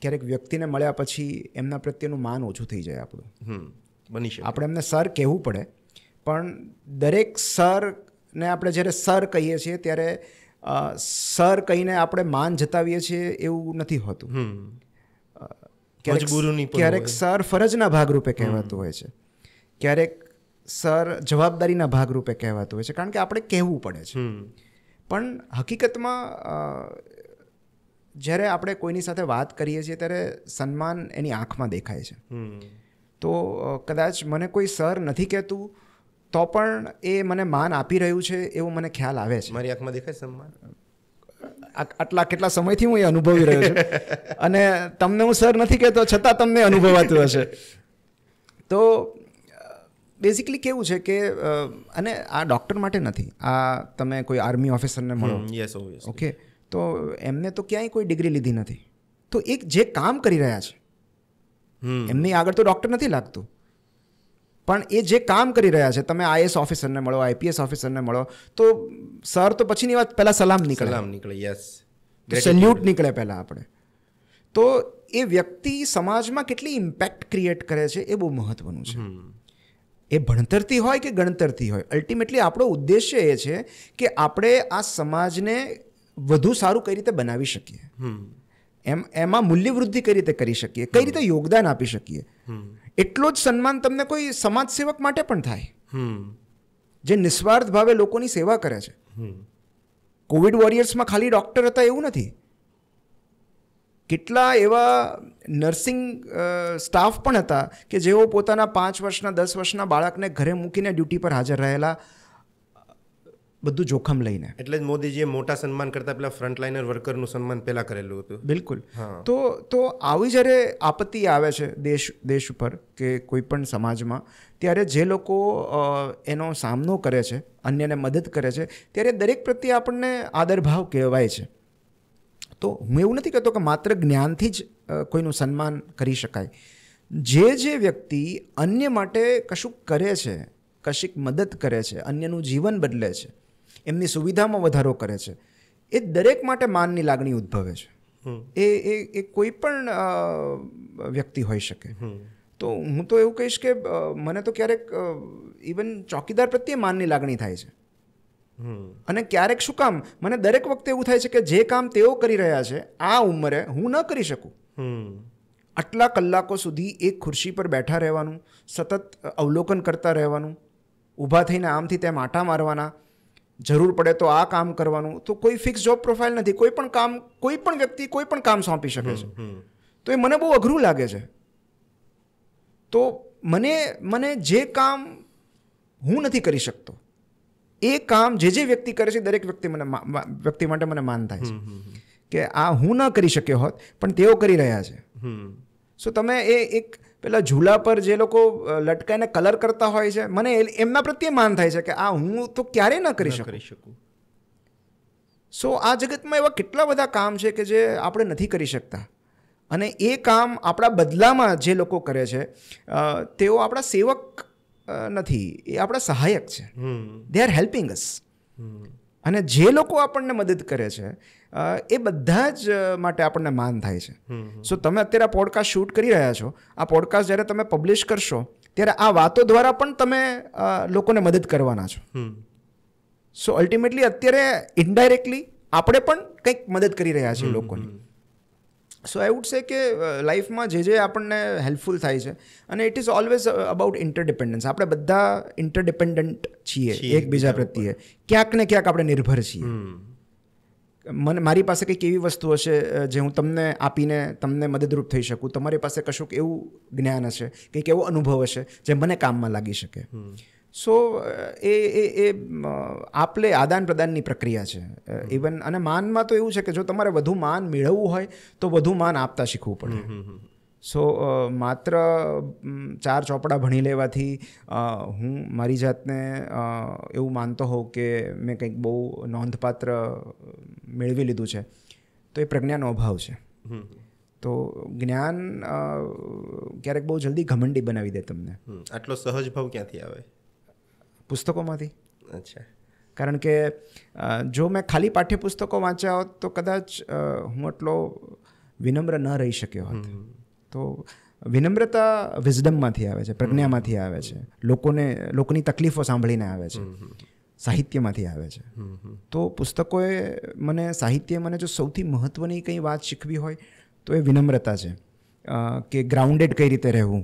ક્યારેક વ્યક્તિને મળ્યા પછી એમના પ્રત્યેનું માન ઓછું થઈ જાય આપણું બની શકે આપણે એમને સર કહેવું પડે પણ દરેક સરને આપણે જ્યારે સર કહીએ છીએ ત્યારે સર કહીને આપણે માન જતાવીએ છીએ એવું નથી હોતું મજબૂરીની ક્યારેક સર ફરજના ભાગરૂપે કહેવાતું હોય છે ક્યારેક સર જવાબદારીના ભાગરૂપે કહેવાતું હોય છે કારણ કે આપણે કહેવું પડે છે પણ હકીકતમાં જ્યારે આપણે કોઈની સાથે વાત કરીએ છીએ ત્યારે સન્માન એની આંખમાં દેખાય છે તો કદાચ મને કોઈ સર નથી કહેતું તો પણ એ મને માન આપી રહ્યું છે એવું મને ખ્યાલ આવે છે મારી આંખમાં દેખાય સન્માન આટલા કેટલા સમયથી હું એ અનુભવી રહ્યો છું અને તમને હું સર નથી કહેતો છતાં તમને અનુભવાતું હશે તો બેઝિકલી કેવું છે કે અને આ ડૉક્ટર માટે નથી આ તમે કોઈ આર્મી ઓફિસરને મળો યસ ઓકે તો એમને તો ક્યાંય કોઈ ડિગ્રી લીધી નથી તો એક જે કામ કરી રહ્યા છે એમની આગળ તો ડૉક્ટર નથી લાગતું પણ એ જે કામ કરી રહ્યા છે તમે આઈએસ ઓફિસરને મળો આઈપીએસ ઓફિસરને મળો તો સર તો પછીની વાત પહેલાં સલામ નીકળે સલામ નીકળે યસ સેલ્યુટ નીકળે પહેલાં આપણે તો એ વ્યક્તિ સમાજમાં કેટલી ઇમ્પેક્ટ ક્રિએટ કરે છે એ બહુ મહત્વનું છે એ ભણતરથી હોય કે ગણતરથી હોય અલ્ટિમેટલી આપણો ઉદ્દેશ્ય એ છે કે આપણે આ સમાજને વધુ સારું કઈ રીતે બનાવી શકીએ એમ એમાં મૂલ્યવૃદ્ધિ કઈ રીતે કરી શકીએ કઈ રીતે યોગદાન આપી શકીએ એટલો જ સન્માન તમને કોઈ સમાજ સેવક માટે પણ થાય જે નિસ્વાર્થ ભાવે લોકોની સેવા કરે છે કોવિડ વોરિયર્સમાં ખાલી ડૉક્ટર હતા એવું નથી કેટલા એવા નર્સિંગ સ્ટાફ પણ હતા કે જેઓ પોતાના પાંચ વર્ષના દસ વર્ષના બાળકને ઘરે મૂકીને ડ્યુટી પર હાજર રહેલા બધું જોખમ લઈને એટલે જ મોદીજીએ મોટા સન્માન કરતાં પહેલાં ફ્રન્ટલાઇનર વર્કરનું સન્માન પહેલાં કરેલું હતું બિલકુલ તો તો આવી જ્યારે આપત્તિ આવે છે દેશ દેશ ઉપર કે કોઈ પણ સમાજમાં ત્યારે જે લોકો એનો સામનો કરે છે અન્યને મદદ કરે છે ત્યારે દરેક પ્રત્યે આપણને આદરભાવ કહેવાય છે તો હું એવું નથી કહેતો કે માત્ર જ્ઞાનથી જ કોઈનું સન્માન કરી શકાય જે જે વ્યક્તિ અન્ય માટે કશું કરે છે કશીક મદદ કરે છે અન્યનું જીવન બદલે છે એમની સુવિધામાં વધારો કરે છે એ દરેક માટે માનની લાગણી ઉદ્ભવે છે એ એ એ કોઈ પણ વ્યક્તિ હોઈ શકે તો હું તો એવું કહીશ કે મને તો ક્યારેક ઇવન ચોકીદાર પ્રત્યે માનની લાગણી થાય છે અને ક્યારેક શું કામ મને દરેક વખતે એવું થાય છે કે જે કામ તેઓ કરી રહ્યા છે આ ઉંમરે હું ન કરી શકું આટલા કલાકો સુધી એક ખુરશી પર બેઠા રહેવાનું સતત અવલોકન કરતા રહેવાનું ઊભા થઈને આમથી તેમ આટા મારવાના જરૂર પડે તો આ કામ કરવાનું તો કોઈ ફિક્સ જોબ પ્રોફાઇલ નથી કોઈ પણ કામ કોઈ પણ વ્યક્તિ કોઈ પણ કામ સોંપી શકે છે તો એ મને બહુ અઘરું લાગે છે તો મને મને જે કામ હું નથી કરી શકતો એ કામ જે જે વ્યક્તિ કરે છે દરેક વ્યક્તિ મને વ્યક્તિ માટે મને માન થાય છે કે આ હું ન કરી શક્યો હોત પણ તેઓ કરી રહ્યા છે સો તમે એ એક પેલા ઝૂલા પર જે લોકો લટકાઈને કલર કરતા હોય છે મને એમના પ્રત્યે માન થાય છે કે આ હું તો ક્યારેય ન કરી શકું કરી શકું સો આ જગતમાં એવા કેટલા બધા કામ છે કે જે આપણે નથી કરી શકતા અને એ કામ આપણા બદલામાં જે લોકો કરે છે તેઓ આપણા સેવક નથી એ આપણા સહાયક છે દે આર હેલ્પિંગ અસ અને જે લોકો આપણને મદદ કરે છે એ બધા જ માટે આપણને માન થાય છે સો તમે અત્યારે આ પોડકાસ્ટ શૂટ કરી રહ્યા છો આ પોડકાસ્ટ જ્યારે તમે પબ્લિશ કરશો ત્યારે આ વાતો દ્વારા પણ તમે લોકોને મદદ કરવાના છો સો અલ્ટિમેટલી અત્યારે ઇનડાયરેક્ટલી આપણે પણ કંઈક મદદ કરી રહ્યા છીએ લોકોની સો આઈ વુડ સે કે લાઈફમાં જે જે આપણને હેલ્પફુલ થાય છે અને it is always about interdependence આપણે બધા ઇન્ટરડિપેન્ડન્ટ છીએ એકબીજા પ્રત્યે ક્યાંક ને ક્યાંક આપણે નિર્ભર છીએ મને મારી પાસે કંઈક એવી વસ્તુ હશે જે હું તમને આપીને તમને મદદરૂપ થઈ શકું તમારી પાસે કશુંક એવું જ્ઞાન હશે કંઈક એવો અનુભવ હશે જે મને કામમાં લાગી શકે સો એ એ એ આપલે આદાન પ્રદાનની પ્રક્રિયા છે ઇવન અને માનમાં તો એવું છે કે જો તમારે વધુ માન મેળવવું હોય તો વધુ માન આપતા શીખવું પડે સો માત્ર ચાર ચોપડા ભણી લેવાથી હું મારી જાતને એવું માનતો હોઉં કે મેં કંઈક બહુ નોંધપાત્ર મેળવી લીધું છે તો એ પ્રજ્ઞાનો અભાવ છે તો જ્ઞાન ક્યારેક બહુ જલ્દી ઘમંડી બનાવી દે તમને આટલો સહજ ભાવ ક્યાંથી આવે પુસ્તકોમાંથી અચ્છા કારણ કે જો મેં ખાલી પાઠ્યપુસ્તકો વાંચ્યા હોત તો કદાચ હું આટલો વિનમ્ર ન રહી શક્યો હોત તો વિનમ્રતા વિઝડમમાંથી આવે છે પ્રજ્ઞામાંથી આવે છે લોકોને લોકોની તકલીફો સાંભળીને આવે છે સાહિત્યમાંથી આવે છે તો પુસ્તકોએ મને સાહિત્ય મને જો સૌથી મહત્ત્વની કંઈ વાત શીખવી હોય તો એ વિનમ્રતા છે કે ગ્રાઉન્ડેડ કઈ રીતે રહેવું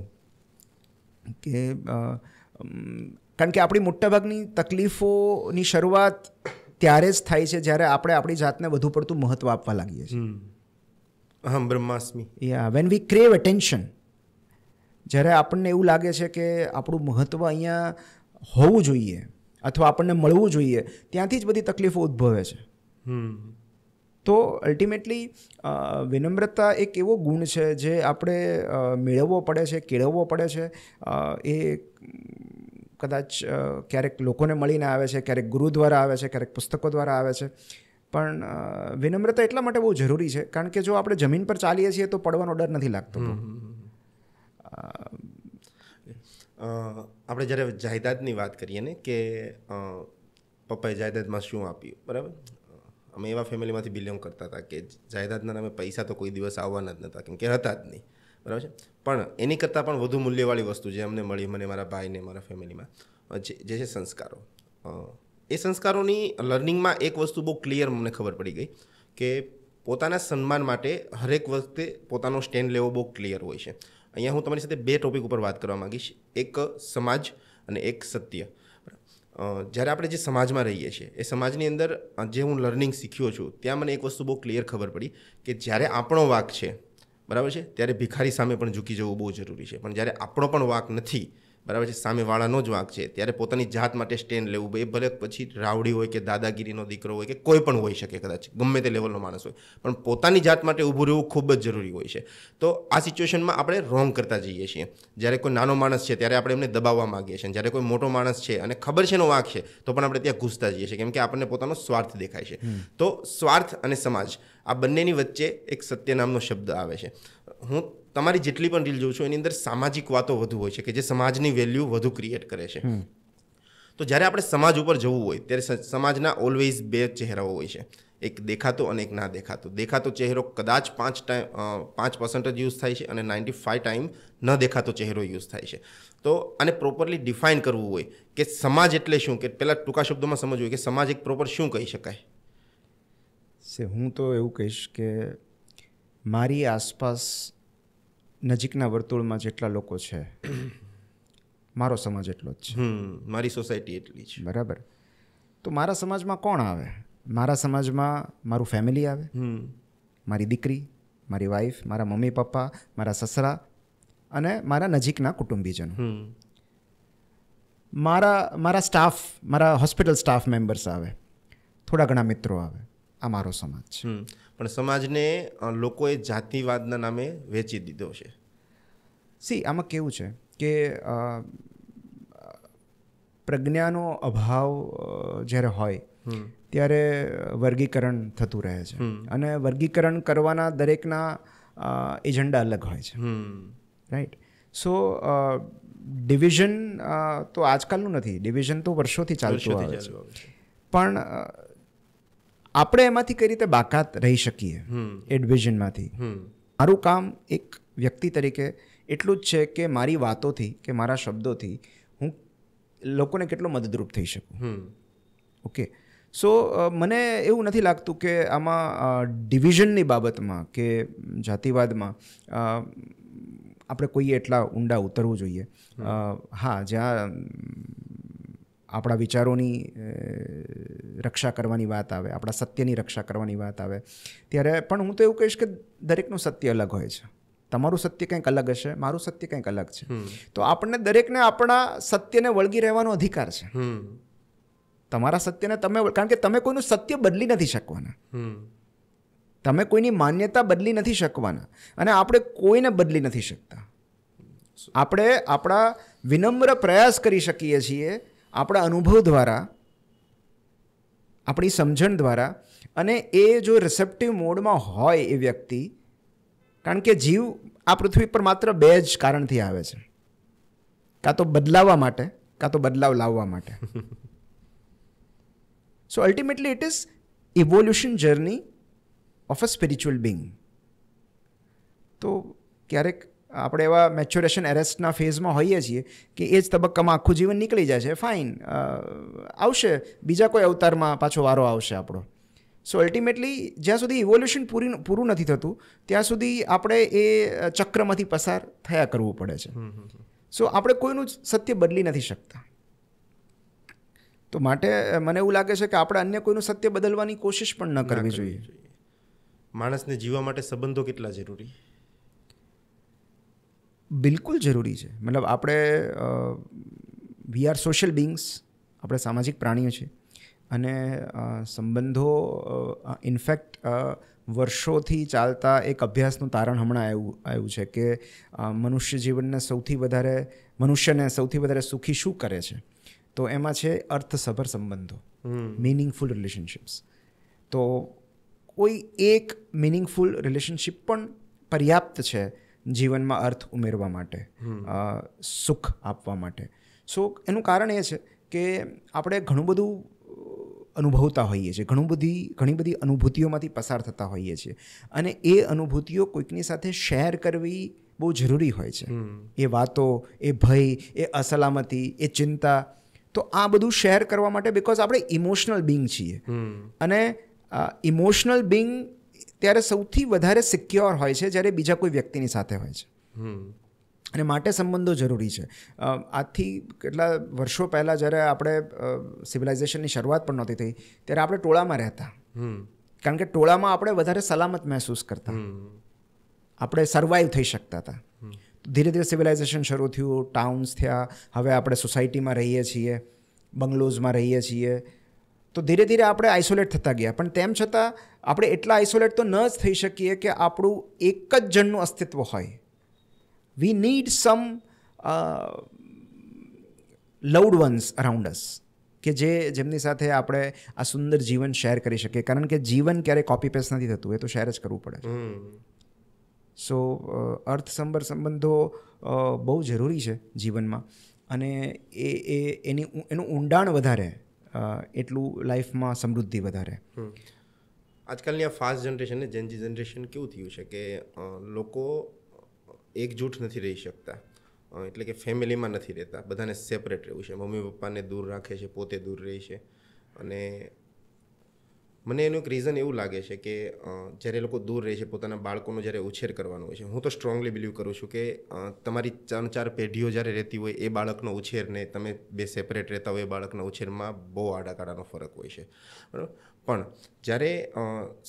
કે કારણ કે આપણી મોટાભાગની તકલીફોની શરૂઆત ત્યારે જ થાય છે જ્યારે આપણે આપણી જાતને વધુ પડતું મહત્ત્વ આપવા લાગીએ છીએ હા બ્રહ્માસ્મી યા વેન વી ક્રેવ એટેન્શન જ્યારે આપણને એવું લાગે છે કે આપણું મહત્ત્વ અહીંયા હોવું જોઈએ અથવા આપણને મળવું જોઈએ ત્યાંથી જ બધી તકલીફો ઉદ્ભવે છે તો અલ્ટિમેટલી વિનમ્રતા એક એવો ગુણ છે જે આપણે મેળવવો પડે છે કેળવવો પડે છે એ કદાચ ક્યારેક લોકોને મળીને આવે છે ક્યારેક ગુરુ દ્વારા આવે છે ક્યારેક પુસ્તકો દ્વારા આવે છે પણ વિનમ્રતા એટલા માટે બહુ જરૂરી છે કારણ કે જો આપણે જમીન પર ચાલીએ છીએ તો પડવાનો ડર નથી લાગતો આપણે જ્યારે જાયદાદની વાત કરીએ ને કે પપ્પાએ જાયદાદમાં શું આપ્યું બરાબર અમે એવા ફેમિલીમાંથી બિલોંગ કરતા હતા કે જાયદાદના નામે પૈસા તો કોઈ દિવસ આવવાના જ નહોતા કેમ કે હતા જ નહીં બરાબર છે પણ એની કરતાં પણ વધુ મૂલ્યવાળી વસ્તુ જે અમને મળી મને મારા ભાઈને મારા ફેમિલીમાં જે છે સંસ્કારો એ સંસ્કારોની લર્નિંગમાં એક વસ્તુ બહુ ક્લિયર મને ખબર પડી ગઈ કે પોતાના સન્માન માટે હરેક વખતે પોતાનો સ્ટેન્ડ લેવો બહુ ક્લિયર હોય છે અહીંયા હું તમારી સાથે બે ટોપિક ઉપર વાત કરવા માગીશ એક સમાજ અને એક સત્ય જ્યારે આપણે જે સમાજમાં રહીએ છીએ એ સમાજની અંદર જે હું લર્નિંગ શીખ્યો છું ત્યાં મને એક વસ્તુ બહુ ક્લિયર ખબર પડી કે જ્યારે આપણો વાક છે બરાબર છે ત્યારે ભિખારી સામે પણ ઝૂકી જવું બહુ જરૂરી છે પણ જ્યારે આપણો પણ વાક નથી બરાબર છે સામેવાળાનો જ વાંક છે ત્યારે પોતાની જાત માટે સ્ટેન્ડ લેવું એ ભલે પછી રાવડી હોય કે દાદાગીરીનો દીકરો હોય કે કોઈ પણ હોઈ શકે કદાચ ગમે તે લેવલનો માણસ હોય પણ પોતાની જાત માટે ઊભું રહેવું ખૂબ જ જરૂરી હોય છે તો આ સિચ્યુએશનમાં આપણે રોંગ કરતા જઈએ છીએ જ્યારે કોઈ નાનો માણસ છે ત્યારે આપણે એમને દબાવવા માગીએ છીએ જ્યારે કોઈ મોટો માણસ છે અને ખબર છે એનો વાંક છે તો પણ આપણે ત્યાં ઘૂસતા જઈએ છીએ કેમકે આપણને પોતાનો સ્વાર્થ દેખાય છે તો સ્વાર્થ અને સમાજ આ બંનેની વચ્ચે એક સત્ય નામનો શબ્દ આવે છે હું તમારી જેટલી પણ રીલ જોઉં છું એની અંદર સામાજિક વાતો વધુ હોય છે કે જે સમાજની વેલ્યુ વધુ ક્રિએટ કરે છે તો જ્યારે આપણે સમાજ ઉપર જવું હોય ત્યારે સમાજના ઓલવેઝ બે ચહેરાઓ હોય છે એક દેખાતો અને એક ના દેખાતો દેખાતો ચહેરો કદાચ પાંચ ટાઈમ પાંચ પર્સન્ટ જ યુઝ થાય છે અને નાઇન્ટી ફાઇવ ટાઈમ ન દેખાતો ચહેરો યુઝ થાય છે તો આને પ્રોપરલી ડિફાઇન કરવું હોય કે સમાજ એટલે શું કે પહેલાં ટૂંકા શબ્દોમાં સમજવું કે સમાજ એક પ્રોપર શું કહી શકાય સે હું તો એવું કહીશ કે મારી આસપાસ નજીકના વર્તુળમાં જેટલા લોકો છે મારો સમાજ એટલો જ છે મારી સોસાયટી એટલી છે બરાબર તો મારા સમાજમાં કોણ આવે મારા સમાજમાં મારું ફેમિલી આવે મારી દીકરી મારી વાઈફ મારા મમ્મી પપ્પા મારા સસરા અને મારા નજીકના કુટુંબીજનો મારા મારા સ્ટાફ મારા હોસ્પિટલ સ્ટાફ મેમ્બર્સ આવે થોડા ઘણા મિત્રો આવે આ મારો સમાજ છે પણ સમાજને લોકોએ જાતિવાદના નામે વેચી દીધો છે સી આમાં કેવું છે કે પ્રજ્ઞાનો અભાવ જ્યારે હોય ત્યારે વર્ગીકરણ થતું રહે છે અને વર્ગીકરણ કરવાના દરેકના એજન્ડા અલગ હોય છે રાઈટ સો ડિવિઝન તો આજકાલનું નથી ડિવિઝન તો વર્ષોથી ચાલતું આવે છે પણ આપણે એમાંથી કઈ રીતે બાકાત રહી શકીએ એડવિઝનમાંથી ડિવિઝનમાંથી મારું કામ એક વ્યક્તિ તરીકે એટલું જ છે કે મારી વાતોથી કે મારા શબ્દોથી હું લોકોને કેટલો મદદરૂપ થઈ શકું ઓકે સો મને એવું નથી લાગતું કે આમાં ડિવિઝનની બાબતમાં કે જાતિવાદમાં આપણે કોઈ એટલા ઊંડા ઉતરવું જોઈએ હા જ્યાં આપણા વિચારોની રક્ષા કરવાની વાત આવે આપણા સત્યની રક્ષા કરવાની વાત આવે ત્યારે પણ હું તો એવું કહીશ કે દરેકનું સત્ય અલગ હોય છે તમારું સત્ય કંઈક અલગ હશે મારું સત્ય કંઈક અલગ છે તો આપણને દરેકને આપણા સત્યને વળગી રહેવાનો અધિકાર છે તમારા સત્યને તમે કારણ કે તમે કોઈનું સત્ય બદલી નથી શકવાના તમે કોઈની માન્યતા બદલી નથી શકવાના અને આપણે કોઈને બદલી નથી શકતા આપણે આપણા વિનમ્ર પ્રયાસ કરી શકીએ છીએ આપણા અનુભવ દ્વારા આપણી સમજણ દ્વારા અને એ જો રિસેપ્ટિવ મોડમાં હોય એ વ્યક્તિ કારણ કે જીવ આ પૃથ્વી પર માત્ર બે જ કારણથી આવે છે કાં તો બદલાવવા માટે કાં તો બદલાવ લાવવા માટે so ultimately it is evolution journey of a spiritual being તો ક્યારેક આપણે એવા મેચ્યોરેશન એરેસ્ટના ફેઝમાં હોઈએ છીએ કે એ જ તબક્કામાં આખું જીવન નીકળી જાય છે ફાઇન આવશે બીજા કોઈ અવતારમાં પાછો વારો આવશે આપણો સો અલ્ટિમેટલી જ્યાં સુધી ઇવોલ્યુશન પૂરી પૂરું નથી થતું ત્યાં સુધી આપણે એ ચક્રમાંથી પસાર થયા કરવું પડે છે સો આપણે કોઈનું સત્ય બદલી નથી શકતા તો માટે મને એવું લાગે છે કે આપણે અન્ય કોઈનું સત્ય બદલવાની કોશિશ પણ ન કરવી જોઈએ માણસને જીવવા માટે સંબંધો કેટલા જરૂરી બિલકુલ જરૂરી છે મતલબ આપણે વી આર સોશિયલ બિંગ્સ આપણે સામાજિક પ્રાણીઓ છે અને સંબંધો ઇનફેક્ટ વર્ષોથી ચાલતા એક અભ્યાસનું તારણ હમણાં આવ્યું આવ્યું છે કે મનુષ્ય જીવનને સૌથી વધારે મનુષ્યને સૌથી વધારે સુખી શું કરે છે તો એમાં છે અર્થસભર સંબંધો મિનિંગફુલ રિલેશનશિપ્સ તો કોઈ એક મિનિંગફુલ રિલેશનશિપ પણ પર્યાપ્ત છે જીવનમાં અર્થ ઉમેરવા માટે સુખ આપવા માટે સો એનું કારણ એ છે કે આપણે ઘણું બધું અનુભવતા હોઈએ છીએ ઘણું બધી ઘણી બધી અનુભૂતિઓમાંથી પસાર થતા હોઈએ છીએ અને એ અનુભૂતિઓ કોઈકની સાથે શેર કરવી બહુ જરૂરી હોય છે એ વાતો એ ભય એ અસલામતી એ ચિંતા તો આ બધું શેર કરવા માટે બિકોઝ આપણે ઇમોશનલ બિંગ છીએ અને ઇમોશનલ બિંગ ત્યારે સૌથી વધારે સિક્યોર હોય છે જ્યારે બીજા કોઈ વ્યક્તિની સાથે હોય છે અને માટે સંબંધો જરૂરી છે આજથી કેટલા વર્ષો પહેલાં જ્યારે આપણે સિવિલાઇઝેશનની શરૂઆત પણ નહોતી થઈ ત્યારે આપણે ટોળામાં રહેતા કારણ કે ટોળામાં આપણે વધારે સલામત મહેસૂસ કરતા આપણે સર્વાઈવ થઈ શકતા હતા ધીરે ધીરે સિવિલાઇઝેશન શરૂ થયું ટાઉન્સ થયા હવે આપણે સોસાયટીમાં રહીએ છીએ બંગલોઝમાં રહીએ છીએ તો ધીરે ધીરે આપણે આઇસોલેટ થતા ગયા પણ તેમ છતાં આપણે એટલા આઇસોલેટ તો ન જ થઈ શકીએ કે આપણું એક જ જણનું અસ્તિત્વ હોય we need some loved ones around us કે જે જેમની સાથે આપણે આ સુંદર જીવન શેર કરી શકીએ કારણ કે જીવન ક્યારે કોપી પેસ્ટ નથી થતું એ તો શેર જ કરવું પડે સો અર્થ સંબર સંબંધો બહુ જરૂરી છે જીવનમાં અને એ એની એનું ઊંડાણ વધારે એટલું લાઈફમાં સમૃદ્ધિ વધારે આજકાલની આ ફાસ્ટ જનરેશન ને જેનજી જનરેશન કેવું થયું છે કે લોકો એકજૂઠ નથી રહી શકતા એટલે કે ફેમિલીમાં નથી રહેતા બધાને સેપરેટ રહેવું છે મમ્મી પપ્પાને દૂર રાખે છે પોતે દૂર રહે છે અને મને એનું એક રીઝન એવું લાગે છે કે જ્યારે લોકો દૂર રહે છે પોતાના બાળકોનો જ્યારે ઉછેર કરવાનો હોય છે હું તો સ્ટ્રોંગલી બિલીવ કરું છું કે તમારી ત્રણ ચાર પેઢીઓ જ્યારે રહેતી હોય એ બાળકનો ઉછેરને તમે બે સેપરેટ રહેતા હોય એ બાળકના ઉછેરમાં બહુ આડાકાડાનો ફરક હોય છે બરાબર પણ જ્યારે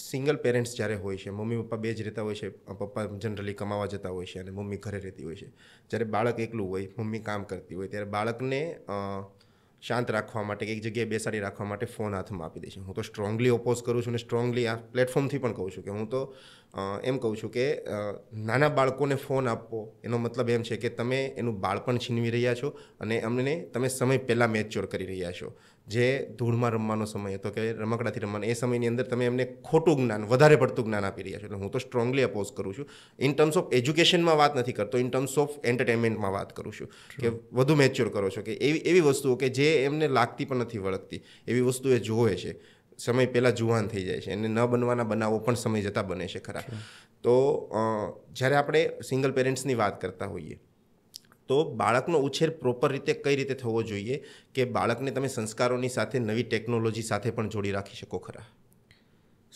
સિંગલ પેરેન્ટ્સ જ્યારે હોય છે મમ્મી પપ્પા બે જ રહેતા હોય છે પપ્પા જનરલી કમાવા જતા હોય છે અને મમ્મી ઘરે રહેતી હોય છે જ્યારે બાળક એકલું હોય મમ્મી કામ કરતી હોય ત્યારે બાળકને શાંત રાખવા માટે એક જગ્યાએ બેસાડી રાખવા માટે ફોન હાથમાં આપી દે હું તો સ્ટ્રોંગલી ઓપોઝ કરું છું અને સ્ટ્રોંગલી આ પ્લેટફોર્મથી પણ કહું છું કે હું તો એમ કહું છું કે નાના બાળકોને ફોન આપવો એનો મતલબ એમ છે કે તમે એનું બાળપણ છીનવી રહ્યા છો અને અમને તમે સમય પહેલાં મેચ્યોર કરી રહ્યા છો જે ધૂળમાં રમવાનો સમય હતો કે રમકડાથી રમવાનો એ સમયની અંદર તમે એમને ખોટું જ્ઞાન વધારે પડતું જ્ઞાન આપી રહ્યા છો એટલે હું તો સ્ટ્રોંગલી અપોઝ કરું છું ઇન ટર્મ્સ ઓફ એજ્યુકેશનમાં વાત નથી કરતો ઇન ટર્મ્સ ઓફ એન્ટરટેનમેન્ટમાં વાત કરું છું કે વધુ મેચ્યોર કરો છો કે એવી એવી વસ્તુઓ કે જે એમને લાગતી પણ નથી વળગતી એવી વસ્તુ એ જોવે છે સમય પહેલાં જુવાન થઈ જાય છે અને ન બનવાના બનાવો પણ સમય જતાં બને છે ખરા તો જ્યારે આપણે સિંગલ પેરેન્ટ્સની વાત કરતા હોઈએ તો બાળકનો ઉછેર પ્રોપર રીતે કઈ રીતે થવો જોઈએ કે બાળકને તમે સંસ્કારોની સાથે નવી ટેકનોલોજી સાથે પણ જોડી રાખી શકો ખરા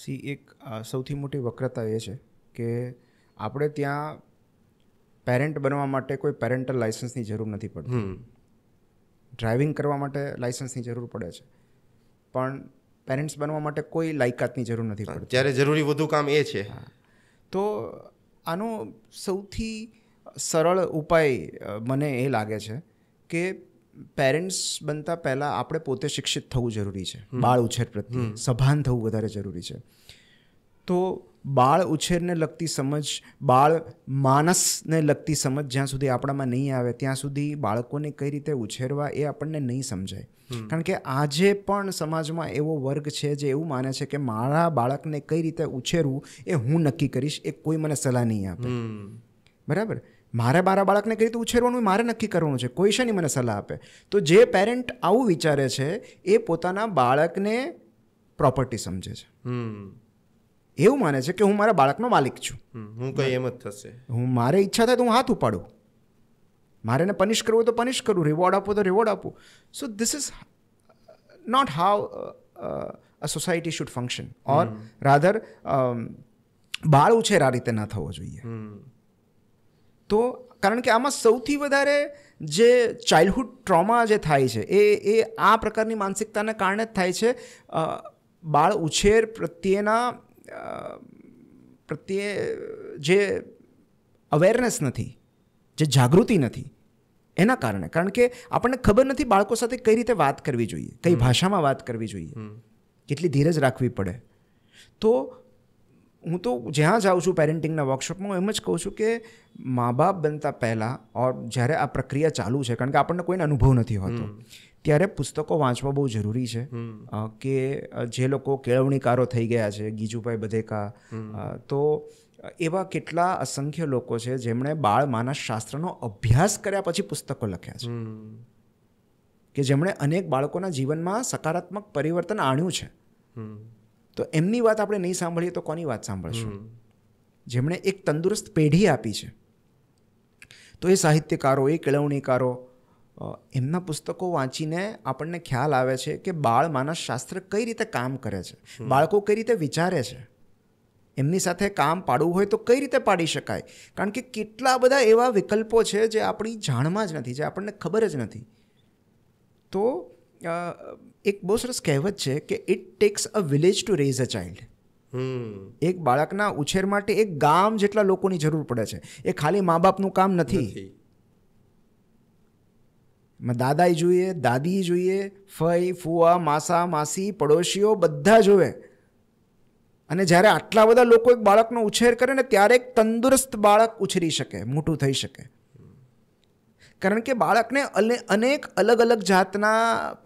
સી એક સૌથી મોટી વક્રતા એ છે કે આપણે ત્યાં પેરેન્ટ બનવા માટે કોઈ પેરેન્ટલ લાઇસન્સની જરૂર નથી પડતી ડ્રાઇવિંગ કરવા માટે લાઇસન્સની જરૂર પડે છે પણ પેરેન્ટ્સ બનવા માટે કોઈ લાયકાતની જરૂર નથી પડતી જ્યારે જરૂરી વધુ કામ એ છે તો આનો સૌથી સરળ ઉપાય મને એ લાગે છે કે પેરેન્ટ્સ બનતા પહેલાં આપણે પોતે શિક્ષિત થવું જરૂરી છે બાળ ઉછેર પ્રત્યે સભાન થવું વધારે જરૂરી છે તો બાળ ઉછેરને લગતી સમજ બાળ માનસને લગતી સમજ જ્યાં સુધી આપણામાં નહીં આવે ત્યાં સુધી બાળકોને કઈ રીતે ઉછેરવા એ આપણને નહીં સમજાય કારણ કે આજે પણ સમાજમાં એવો વર્ગ છે જે એવું માને છે કે મારા બાળકને કઈ રીતે ઉછેરવું એ હું નક્કી કરીશ એ કોઈ મને સલાહ નહીં આપે બરાબર મારે મારા બાળકને કઈ રીતે ઉછેરવાનું મારે નક્કી કરવાનું છે કોઈ શેની મને સલાહ આપે તો જે પેરેન્ટ આવું વિચારે છે એ પોતાના બાળકને પ્રોપર્ટી સમજે છે એવું માને છે કે હું મારા બાળકનો માલિક છું હું કંઈ એમ જ થશે હું મારે ઈચ્છા થાય તો હું હાથ ઉપાડું મારે એને પનિશ કરવું તો પનિશ કરું રિવોર્ડ આપો તો રિવોર્ડ આપું so this is not how a society should function or rather બાળ ઉછેર આ રીતે ના થવો જોઈએ તો કારણ કે આમાં સૌથી વધારે જે ચાઇલ્ડહુડ ટ્રોમા જે થાય છે એ એ આ પ્રકારની માનસિકતાને કારણે જ થાય છે બાળ ઉછેર પ્રત્યેના પ્રત્યે જે અવેરનેસ નથી જે જાગૃતિ નથી એના કારણે કારણ કે આપણને ખબર નથી બાળકો સાથે કઈ રીતે વાત કરવી જોઈએ કઈ ભાષામાં વાત કરવી જોઈએ કેટલી ધીરજ રાખવી પડે તો હું તો જ્યાં જાઉં છું પેરેન્ટિંગના વર્કશોપમાં એમ જ કહું છું કે મા બાપ બનતા પહેલાં ઓર જ્યારે આ પ્રક્રિયા ચાલુ છે કારણ કે આપણને કોઈને અનુભવ નથી હોતો ત્યારે પુસ્તકો વાંચવા બહુ જરૂરી છે કે જે લોકો કેળવણીકારો થઈ ગયા છે ગીજુભાઈ બધેકા તો એવા કેટલા અસંખ્ય લોકો છે જેમણે બાળ માનસ શાસ્ત્રનો અભ્યાસ કર્યા પછી પુસ્તકો લખ્યા છે કે જેમણે અનેક બાળકોના જીવનમાં સકારાત્મક પરિવર્તન આણ્યું છે તો એમની વાત આપણે નહીં સાંભળીએ તો કોની વાત સાંભળશું જેમણે એક તંદુરસ્ત પેઢી આપી છે તો એ સાહિત્યકારો એ કેળવણીકારો એમના પુસ્તકો વાંચીને આપણને ખ્યાલ આવે છે કે બાળ માનસ શાસ્ત્ર કઈ રીતે કામ કરે છે બાળકો કઈ રીતે વિચારે છે એમની સાથે કામ પાડવું હોય તો કઈ રીતે પાડી શકાય કારણ કે કેટલા બધા એવા વિકલ્પો છે જે આપણી જાણમાં જ નથી જે આપણને ખબર જ નથી તો એક બહુ સરસ કહેવત છે કે it takes a village to raise a child એક બાળકના ઉછેર માટે એક ગામ જેટલા લોકોની જરૂર પડે છે એ ખાલી મા બાપનું કામ નથી દાદાએ જોઈએ દાદી જોઈએ ફઈ ફુવા માસા માસી પડોશીઓ બધા જોવે અને જ્યારે આટલા બધા લોકો એક બાળકનો ઉછેર કરે ને ત્યારે એક તંદુરસ્ત બાળક ઉછરી શકે મોટું થઈ શકે કારણ કે બાળકને અનેક અલગ અલગ જાતના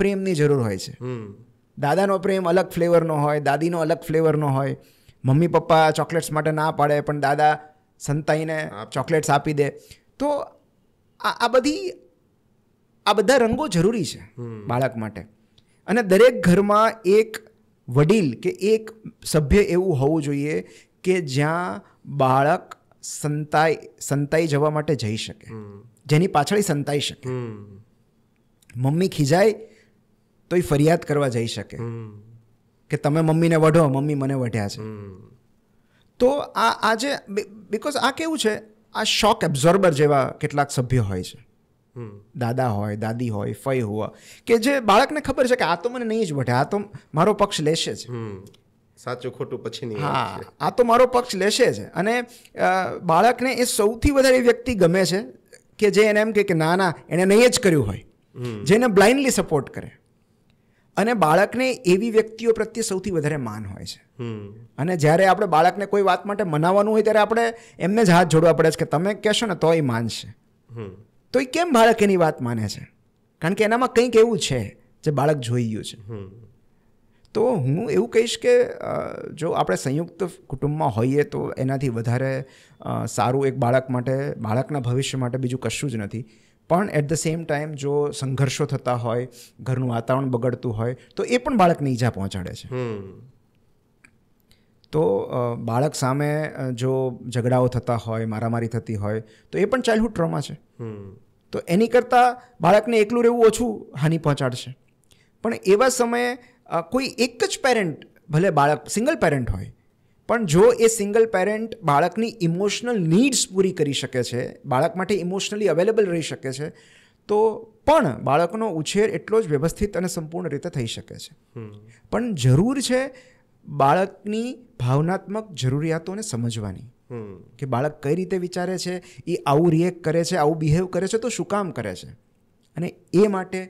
પ્રેમની જરૂર હોય છે દાદાનો પ્રેમ અલગ ફ્લેવરનો હોય દાદીનો અલગ ફ્લેવરનો હોય મમ્મી પપ્પા ચોકલેટ્સ માટે ના પાડે પણ દાદા સંતાઈને ચોકલેટ્સ આપી દે તો આ બધી આ બધા રંગો જરૂરી છે બાળક માટે અને દરેક ઘરમાં એક વડીલ કે એક સભ્ય એવું હોવું જોઈએ કે જ્યાં બાળક સંતાઈ સંતાઈ જવા માટે જઈ શકે જેની પાછળ સંતાઈ શકે મમ્મી ખીજાય તો એ ફરિયાદ કરવા જઈ શકે કે તમે મમ્મીને વઢો મમ્મી મને વઢ્યા છે તો આ આજે બિકોઝ આ કેવું છે આ શોક એબ્ઝોર્બર જેવા કેટલાક સભ્યો હોય છે દાદા હોય દાદી હોય ફઈ હોવા કે જે બાળકને ખબર છે કે આ તો મને નહીં જ વઢે આ તો મારો પક્ષ લેશે જ સાચું ખોટું પછી નહીં હા આ તો મારો પક્ષ લેશે જ અને બાળકને એ સૌથી વધારે વ્યક્તિ ગમે છે કે જે એને એમ કે ના ના એણે નહીં જ કર્યું હોય જેને બ્લાઇન્ડલી સપોર્ટ કરે અને બાળકને એવી વ્યક્તિઓ પ્રત્યે સૌથી વધારે માન હોય છે અને જ્યારે આપણે બાળકને કોઈ વાત માટે મનાવવાનું હોય ત્યારે આપણે એમને જ હાથ જોડવા પડે છે કે તમે કહેશો ને તો એ માનશે તો એ કેમ બાળક એની વાત માને છે કારણ કે એનામાં કંઈક એવું છે જે બાળક જોઈ ગયું છે તો હું એવું કહીશ કે જો આપણે સંયુક્ત કુટુંબમાં હોઈએ તો એનાથી વધારે સારું એક બાળક માટે બાળકના ભવિષ્ય માટે બીજું કશું જ નથી પણ એટ ધ સેમ ટાઈમ જો સંઘર્ષો થતા હોય ઘરનું વાતાવરણ બગડતું હોય તો એ પણ બાળકને ઈજા પહોંચાડે છે તો બાળક સામે જો ઝઘડાઓ થતા હોય મારામારી થતી હોય તો એ પણ ચાઇલ્ડહુડ ટ્રોમા છે તો એની કરતાં બાળકને એકલું રહેવું ઓછું હાનિ પહોંચાડશે પણ એવા સમયે કોઈ એક જ પેરેન્ટ ભલે બાળક સિંગલ પેરેન્ટ હોય પણ જો એ સિંગલ પેરેન્ટ બાળકની ઇમોશનલ નીડ્સ પૂરી કરી શકે છે બાળક માટે ઇમોશનલી અવેલેબલ રહી શકે છે તો પણ બાળકનો ઉછેર એટલો જ વ્યવસ્થિત અને સંપૂર્ણ રીતે થઈ શકે છે પણ જરૂર છે બાળકની ભાવનાત્મક જરૂરિયાતોને સમજવાની કે બાળક કઈ રીતે વિચારે છે એ આવું રિએક્ટ કરે છે આવું બિહેવ કરે છે તો શું કામ કરે છે અને એ માટે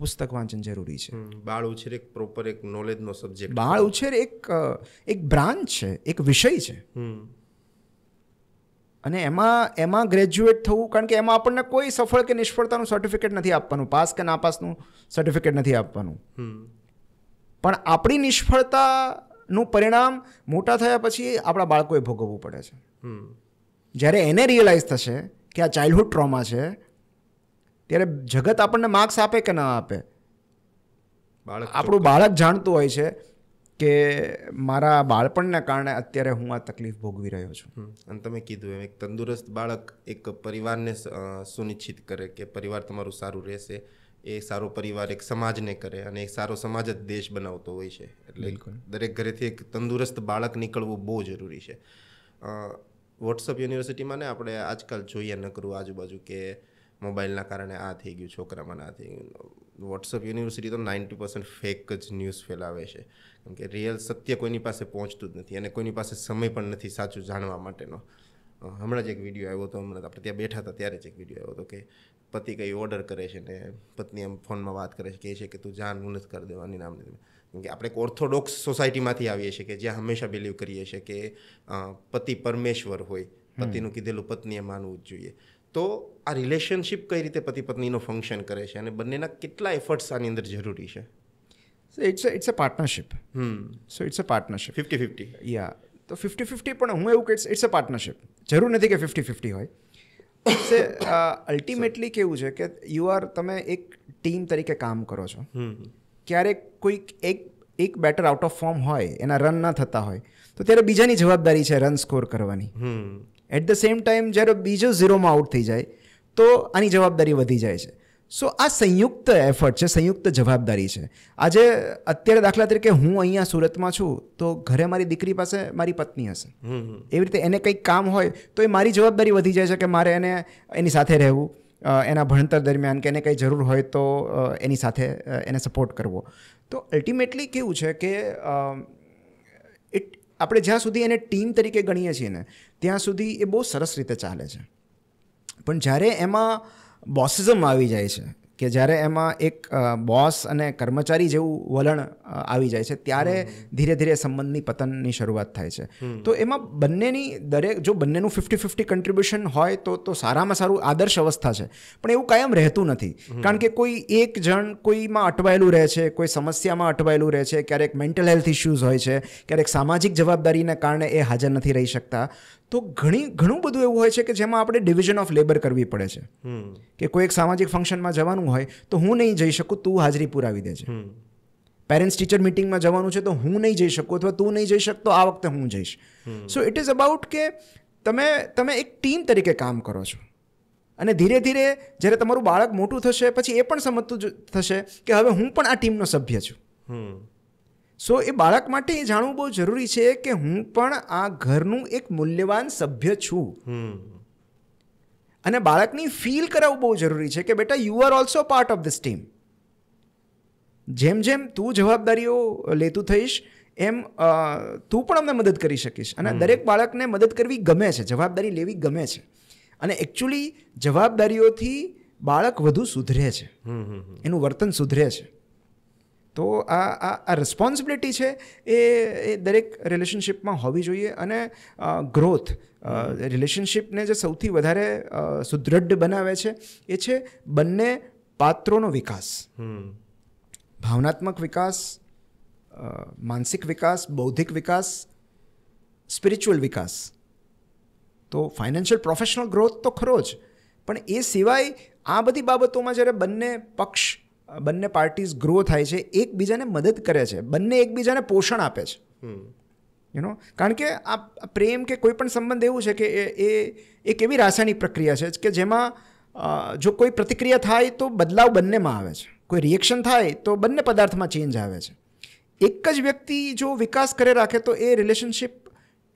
પુસ્તક વાંચન જરૂરી છે બાળ ઉછેર એક પ્રોપર એક નોલેજનો સબ્જેક્ટ બાળ ઉછેર એક એક બ્રાન્ચ છે એક વિષય છે અને એમાં એમાં ગ્રેજ્યુએટ થવું કારણ કે એમાં આપણને કોઈ સફળ કે નિષ્ફળતાનું સર્ટિફિકેટ નથી આપવાનું પાસ કે નાપાસનું સર્ટિફિકેટ નથી આપવાનું પણ આપણી નિષ્ફળતાનું પરિણામ મોટા થયા પછી આપણા બાળકોએ ભોગવવું પડે છે જ્યારે એને રિયલાઇઝ થશે કે આ ચાઇલ્ડહુડ ટ્રોમા છે ત્યારે જગત આપણને માર્ક્સ આપે કે ના આપે બાળક આપણું બાળક જાણતું હોય છે કે મારા બાળપણના કારણે અત્યારે હું આ તકલીફ ભોગવી રહ્યો છું અને તમે કીધું એમ એક તંદુરસ્ત બાળક એક પરિવારને સુનિશ્ચિત કરે કે પરિવાર તમારું સારું રહેશે એ સારો પરિવાર એક સમાજને કરે અને એક સારો સમાજ જ દેશ બનાવતો હોય છે એટલે દરેક ઘરેથી એક તંદુરસ્ત બાળક નીકળવું બહુ જરૂરી છે વોટ્સઅપ યુનિવર્સિટીમાં ને આપણે આજકાલ જોઈએ ન કરવું આજુબાજુ કે મોબાઈલના કારણે આ થઈ ગયું છોકરામાં આ થઈ ગયું વોટ્સઅપ યુનિવર્સિટી તો નાઇન્ટી પર્સન્ટ ફેક જ ન્યૂઝ ફેલાવે છે કેમ કે રિયલ સત્ય કોઈની પાસે પહોંચતું જ નથી અને કોઈની પાસે સમય પણ નથી સાચું જાણવા માટેનો હમણાં જ એક વિડીયો આવ્યો હતો હમણાં આપણે ત્યાં બેઠા હતા ત્યારે જ એક વિડીયો આવ્યો હતો કે પતિ કંઈ ઓર્ડર કરે છે ને પત્ની એમ ફોનમાં વાત કરે છે કહે છે કે તું જાન હું નથી કરી દેવાની નામ કેમ કે આપણે એક ઓર્થોડોક્સ સોસાયટીમાંથી આવીએ છીએ કે જ્યાં હંમેશા બિલીવ કરીએ છીએ કે પતિ પરમેશ્વર હોય પતિનું કીધેલું પત્નીએ માનવું જ જોઈએ તો આ રિલેશનશિપ કઈ રીતે પતિ પત્નીનું ફંક્શન કરે છે અને બંનેના કેટલા એફર્ટ્સ આની અંદર જરૂરી છે it's it's a partnership so it's a partnership fifty fifty યા તો ફિફ્ટી ફિફ્ટી પણ હું એવું કે ઇટ્સ અ પાર્ટનરશિપ જરૂર નથી કે ફિફ્ટી ફિફ્ટી હોય સે અલ્ટિમેટલી કેવું છે કે યુ આર તમે એક ટીમ તરીકે કામ કરો છો ક્યારેક કોઈક એક એક બેટર આઉટ ઓફ ફોર્મ હોય એના રન ના થતા હોય તો ત્યારે બીજાની જવાબદારી છે રન સ્કોર કરવાની એટ ધ સેમ ટાઈમ જ્યારે બીજો ઝીરોમાં આઉટ થઈ જાય તો આની જવાબદારી વધી જાય છે સો આ સંયુક્ત એફર્ટ છે સંયુક્ત જવાબદારી છે આજે અત્યારે દાખલા તરીકે હું અહીંયા સુરતમાં છું તો ઘરે મારી દીકરી પાસે મારી પત્ની હશે એવી રીતે એને કંઈક કામ હોય તો એ મારી જવાબદારી વધી જાય છે કે મારે એને એની સાથે રહેવું એના ભણતર દરમિયાન કે એને કંઈ જરૂર હોય તો એની સાથે એને સપોર્ટ કરવો તો અલ્ટિમેટલી કેવું છે કે આપણે જ્યાં સુધી એને ટીમ તરીકે ગણીએ છીએ ને ત્યાં સુધી એ બહુ સરસ રીતે ચાલે છે પણ જ્યારે એમાં બોસિઝમ આવી જાય છે કે જ્યારે એમાં એક બોસ અને કર્મચારી જેવું વલણ આવી જાય છે ત્યારે ધીરે ધીરે સંબંધની પતનની શરૂઆત થાય છે તો એમાં બંનેની દરેક જો બંનેનું ફિફ્ટી ફિફ્ટી કન્ટ્રીબ્યુશન હોય તો તો સારામાં સારું આદર્શ અવસ્થા છે પણ એવું કાયમ રહેતું નથી કારણ કે કોઈ એક જણ કોઈમાં અટવાયેલું રહે છે કોઈ સમસ્યામાં અટવાયેલું રહે છે ક્યારેક મેન્ટલ હેલ્થ ઇશ્યુઝ હોય છે ક્યારેક સામાજિક જવાબદારીને કારણે એ હાજર નથી રહી શકતા તો ઘણી ઘણું બધું એવું હોય છે કે જેમાં આપણે ડિવિઝન ઓફ લેબર કરવી પડે છે કે કોઈ એક સામાજિક ફંક્શનમાં જવાનું હોય તો હું નહીં જઈ શકું તું હાજરી પુરાવી દેજે પેરેન્ટ્સ ટીચર મિટિંગમાં જવાનું છે તો હું નહીં જઈ શકું અથવા તું નહીં જઈ શકતો આ વખતે હું જઈશ સો ઇટ ઇઝ અબાઉટ કે તમે તમે એક ટીમ તરીકે કામ કરો છો અને ધીરે ધીરે જ્યારે તમારું બાળક મોટું થશે પછી એ પણ સમજતું થશે કે હવે હું પણ આ ટીમનો સભ્ય છું સો એ બાળક માટે એ જાણવું બહુ જરૂરી છે કે હું પણ આ ઘરનું એક મૂલ્યવાન સભ્ય છું અને બાળકની ફીલ કરાવવું બહુ જરૂરી છે કે બેટા you are also part of this team જેમ જેમ તું જવાબદારીઓ લેતું થઈશ એમ તું પણ અમને મદદ કરી શકીશ અને દરેક બાળકને મદદ કરવી ગમે છે જવાબદારી લેવી ગમે છે અને એકચ્યુઅલી જવાબદારીઓથી બાળક વધુ સુધરે છે એનું વર્તન સુધરે છે તો આ આ આ રેસ્પોન્સિબિલિટી છે એ એ દરેક રિલેશનશિપમાં હોવી જોઈએ અને ગ્રોથ રિલેશનશિપને જે સૌથી વધારે સુદૃઢ બનાવે છે એ છે બંને પાત્રોનો વિકાસ ભાવનાત્મક વિકાસ માનસિક વિકાસ બૌદ્ધિક વિકાસ સ્પિરિચ્યુઅલ વિકાસ તો ફાઇનાન્શિયલ પ્રોફેશનલ ગ્રોથ તો ખરો જ પણ એ સિવાય આ બધી બાબતોમાં જ્યારે બંને પક્ષ બંને પાર્ટીઝ ગ્રો થાય છે એકબીજાને મદદ કરે છે બંને એકબીજાને પોષણ આપે છે યુ નો કારણ કે આ પ્રેમ કે કોઈ પણ સંબંધ એવું છે કે એ એક એવી રાસાયણિક પ્રક્રિયા છે કે જેમાં જો કોઈ પ્રતિક્રિયા થાય તો બદલાવ બંનેમાં આવે છે કોઈ રિએક્શન થાય તો બંને પદાર્થમાં ચેન્જ આવે છે એક જ વ્યક્તિ જો વિકાસ કરે રાખે તો એ રિલેશનશિપ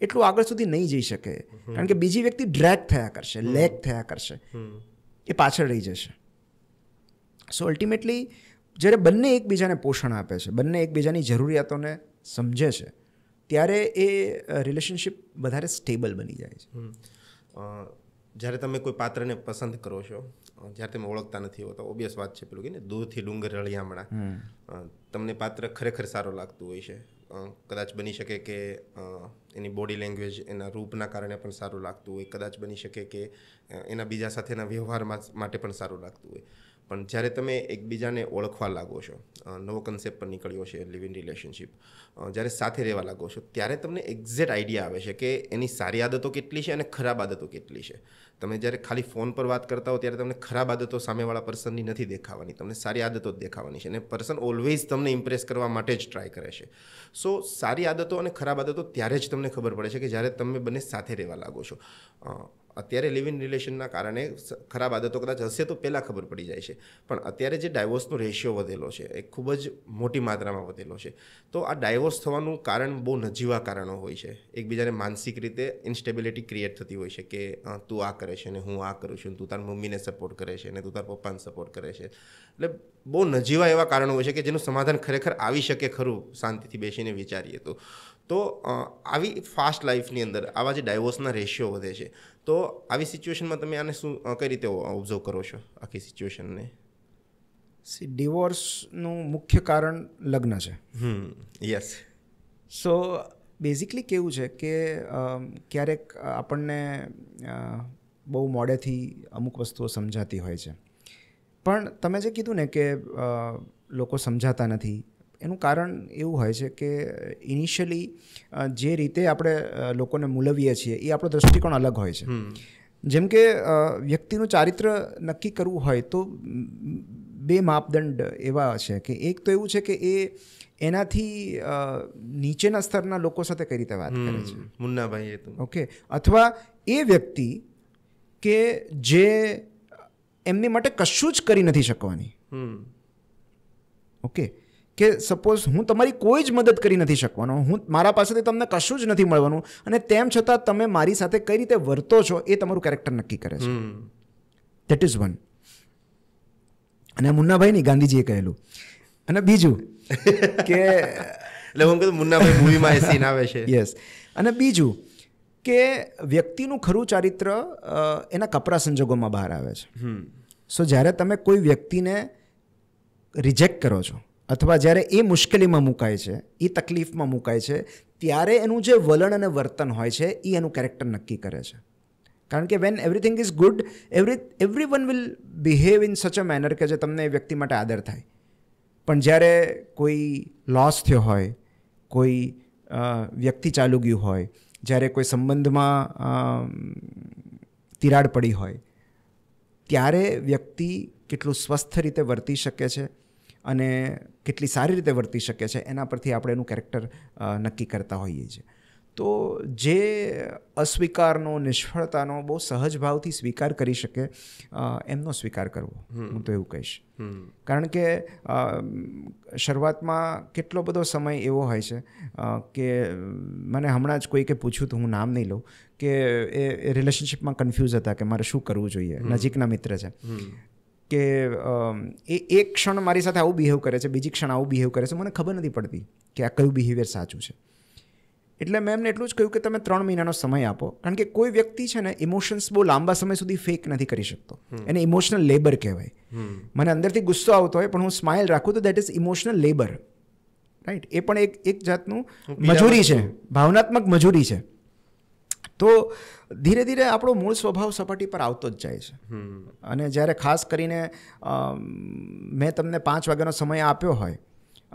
એટલું આગળ સુધી નહીં જઈ શકે કારણ કે બીજી વ્યક્તિ ડ્રેક થયા કરશે લેક થયા કરશે એ પાછળ રહી જશે સો અલ્ટિમેટલી જ્યારે બંને એકબીજાને પોષણ આપે છે બંને એકબીજાની જરૂરિયાતોને સમજે છે ત્યારે એ રિલેશનશિપ વધારે સ્ટેબલ બની જાય છે જ્યારે તમે કોઈ પાત્રને પસંદ કરો છો જ્યારે તમે ઓળખતા નથી હોતા ઓબ્વિયસ વાત છે પેલું કે ને દૂરથી ડુંગર રળિયામણા તમને પાત્ર ખરેખર સારું લાગતું હોય છે કદાચ બની શકે કે એની બોડી લેંગ્વેજ એના રૂપના કારણે પણ સારું લાગતું હોય કદાચ બની શકે કે એના બીજા સાથેના વ્યવહાર માટે પણ સારું લાગતું હોય પણ જ્યારે તમે એકબીજાને ઓળખવા લાગો છો નવો કન્સેપ્ટ પણ નીકળ્યો છે લિવ ઇન રિલેશનશિપ જ્યારે સાથે રહેવા લાગો છો ત્યારે તમને એક્ઝેક્ટ આઈડિયા આવે છે કે એની સારી આદતો કેટલી છે અને ખરાબ આદતો કેટલી છે તમે જ્યારે ખાલી ફોન પર વાત કરતા હો ત્યારે તમને ખરાબ આદતો સામેવાળા પર્સનની નથી દેખાવાની તમને સારી આદતો જ દેખાવાની છે અને પર્સન ઓલવેઝ તમને ઇમ્પ્રેસ કરવા માટે જ ટ્રાય કરે છે સો સારી આદતો અને ખરાબ આદતો ત્યારે જ તમને ખબર પડે છે કે જ્યારે તમે બંને સાથે રહેવા લાગો છો અત્યારે લિવ ઇન રિલેશનના કારણે ખરાબ આદતો કદાચ હશે તો પહેલાં ખબર પડી જાય છે પણ અત્યારે જે ડાયવોર્સનો રેશિયો વધેલો છે એ ખૂબ જ મોટી માત્રામાં વધેલો છે તો આ ડાયવોર્સ થવાનું કારણ બહુ નજીવા કારણો હોય છે એકબીજાને માનસિક રીતે ઇન્સ્ટેબિલિટી ક્રિએટ થતી હોય છે કે તું આ કરે છે ને હું આ કરું છું તું તારી મમ્મીને સપોર્ટ કરે છે ને તું તારા પપ્પાને સપોર્ટ કરે છે એટલે બહુ નજીવા એવા કારણો હોય છે કે જેનું સમાધાન ખરેખર આવી શકે ખરું શાંતિથી બેસીને વિચારીએ તો તો આવી ફાસ્ટ લાઈફની અંદર આવા જે ડાયવોર્સના રેશિયો વધે છે તો આવી સિચ્યુએશનમાં તમે આને શું કઈ રીતે ઓબ્ઝર્વ કરો છો આખી સિચ્યુએશનને સી ડિવોર્સનું મુખ્ય કારણ લગ્ન છે યસ સો બેઝિકલી કેવું છે કે ક્યારેક આપણને બહુ મોડેથી અમુક વસ્તુઓ સમજાતી હોય છે પણ તમે જે કીધું ને કે લોકો સમજાતા નથી એનું કારણ એવું હોય છે કે ઇનિશિયલી જે રીતે આપણે લોકોને મૂલવીએ છીએ એ આપણો દૃષ્ટિકોણ અલગ હોય છે જેમ કે વ્યક્તિનું ચારિત્ર નક્કી કરવું હોય તો બે માપદંડ એવા છે કે એક તો એવું છે કે એ એનાથી નીચેના સ્તરના લોકો સાથે કઈ રીતે વાત કરે છે મુન્નાભાઈ ઓકે અથવા એ વ્યક્તિ કે જે એમની માટે કશું જ કરી નથી શકવાની ઓકે કે સપોઝ હું તમારી કોઈ જ મદદ કરી નથી શકવાનો હું મારા પાસેથી તમને કશું જ નથી મળવાનું અને તેમ છતાં તમે મારી સાથે કઈ રીતે વર્તો છો એ તમારું કેરેક્ટર નક્કી કરે છે દેટ ઇઝ વન અને મુન્નાભાઈની ગાંધીજીએ કહેલું અને બીજું કે એટલે હું કીધું મુન્નાભાઈ મૂવીમાં સીન આવે છે યસ અને બીજું કે વ્યક્તિનું ખરું ચારિત્ર એના કપરા સંજોગોમાં બહાર આવે છે સો જ્યારે તમે કોઈ વ્યક્તિને રિજેક્ટ કરો છો અથવા જ્યારે એ મુશ્કેલીમાં મુકાય છે એ તકલીફમાં મુકાય છે ત્યારે એનું જે વલણ અને વર્તન હોય છે એ એનું કેરેક્ટર નક્કી કરે છે કારણ કે when everything is good every every one will behave in such a manner કે જે તમને એ વ્યક્તિ માટે આદર થાય પણ જ્યારે કોઈ લોસ થયો હોય કોઈ વ્યક્તિ ચાલુ ગયું હોય જ્યારે કોઈ સંબંધમાં તિરાડ પડી હોય ત્યારે વ્યક્તિ કેટલું સ્વસ્થ રીતે વર્તી શકે છે અને કેટલી સારી રીતે વર્તી શકે છે એના પરથી આપણે એનું કેરેક્ટર નક્કી કરતા હોઈએ છીએ તો જે અસ્વીકારનો નિષ્ફળતાનો બહુ સહજ ભાવથી સ્વીકાર કરી શકે એમનો સ્વીકાર કરવો હું તો એવું કહીશ કારણ કે શરૂઆતમાં કેટલો બધો સમય એવો હોય છે કે મને હમણાં જ કોઈકે પૂછ્યું તો હું નામ નહીં લઉં કે એ રિલેશનશિપમાં કન્ફ્યુઝ હતા કે મારે શું કરવું જોઈએ નજીકના મિત્ર છે કે એ એક ક્ષણ મારી સાથે આવું બિહેવ કરે છે બીજી ક્ષણ આવું બિહેવ કરે છે મને ખબર નથી પડતી કે આ કયું બિહેવિયર સાચું છે એટલે મેં એમને એટલું જ કહ્યું કે તમે ત્રણ મહિનાનો સમય આપો કારણ કે કોઈ વ્યક્તિ છે ને ઇમોશન્સ બહુ લાંબા સમય સુધી ફેક નથી કરી શકતો એને ઇમોશનલ લેબર કહેવાય મને અંદરથી ગુસ્સો આવતો હોય પણ હું સ્માઇલ રાખું તો that is emotional labour right એ પણ એક એક જાતનું મજૂરી છે ભાવનાત્મક મજૂરી છે તો ધીરે ધીરે આપણો મૂળ સ્વભાવ સપાટી પર આવતો જ જાય છે અને જ્યારે ખાસ કરીને મેં તમને પાંચ વાગ્યાનો સમય આપ્યો હોય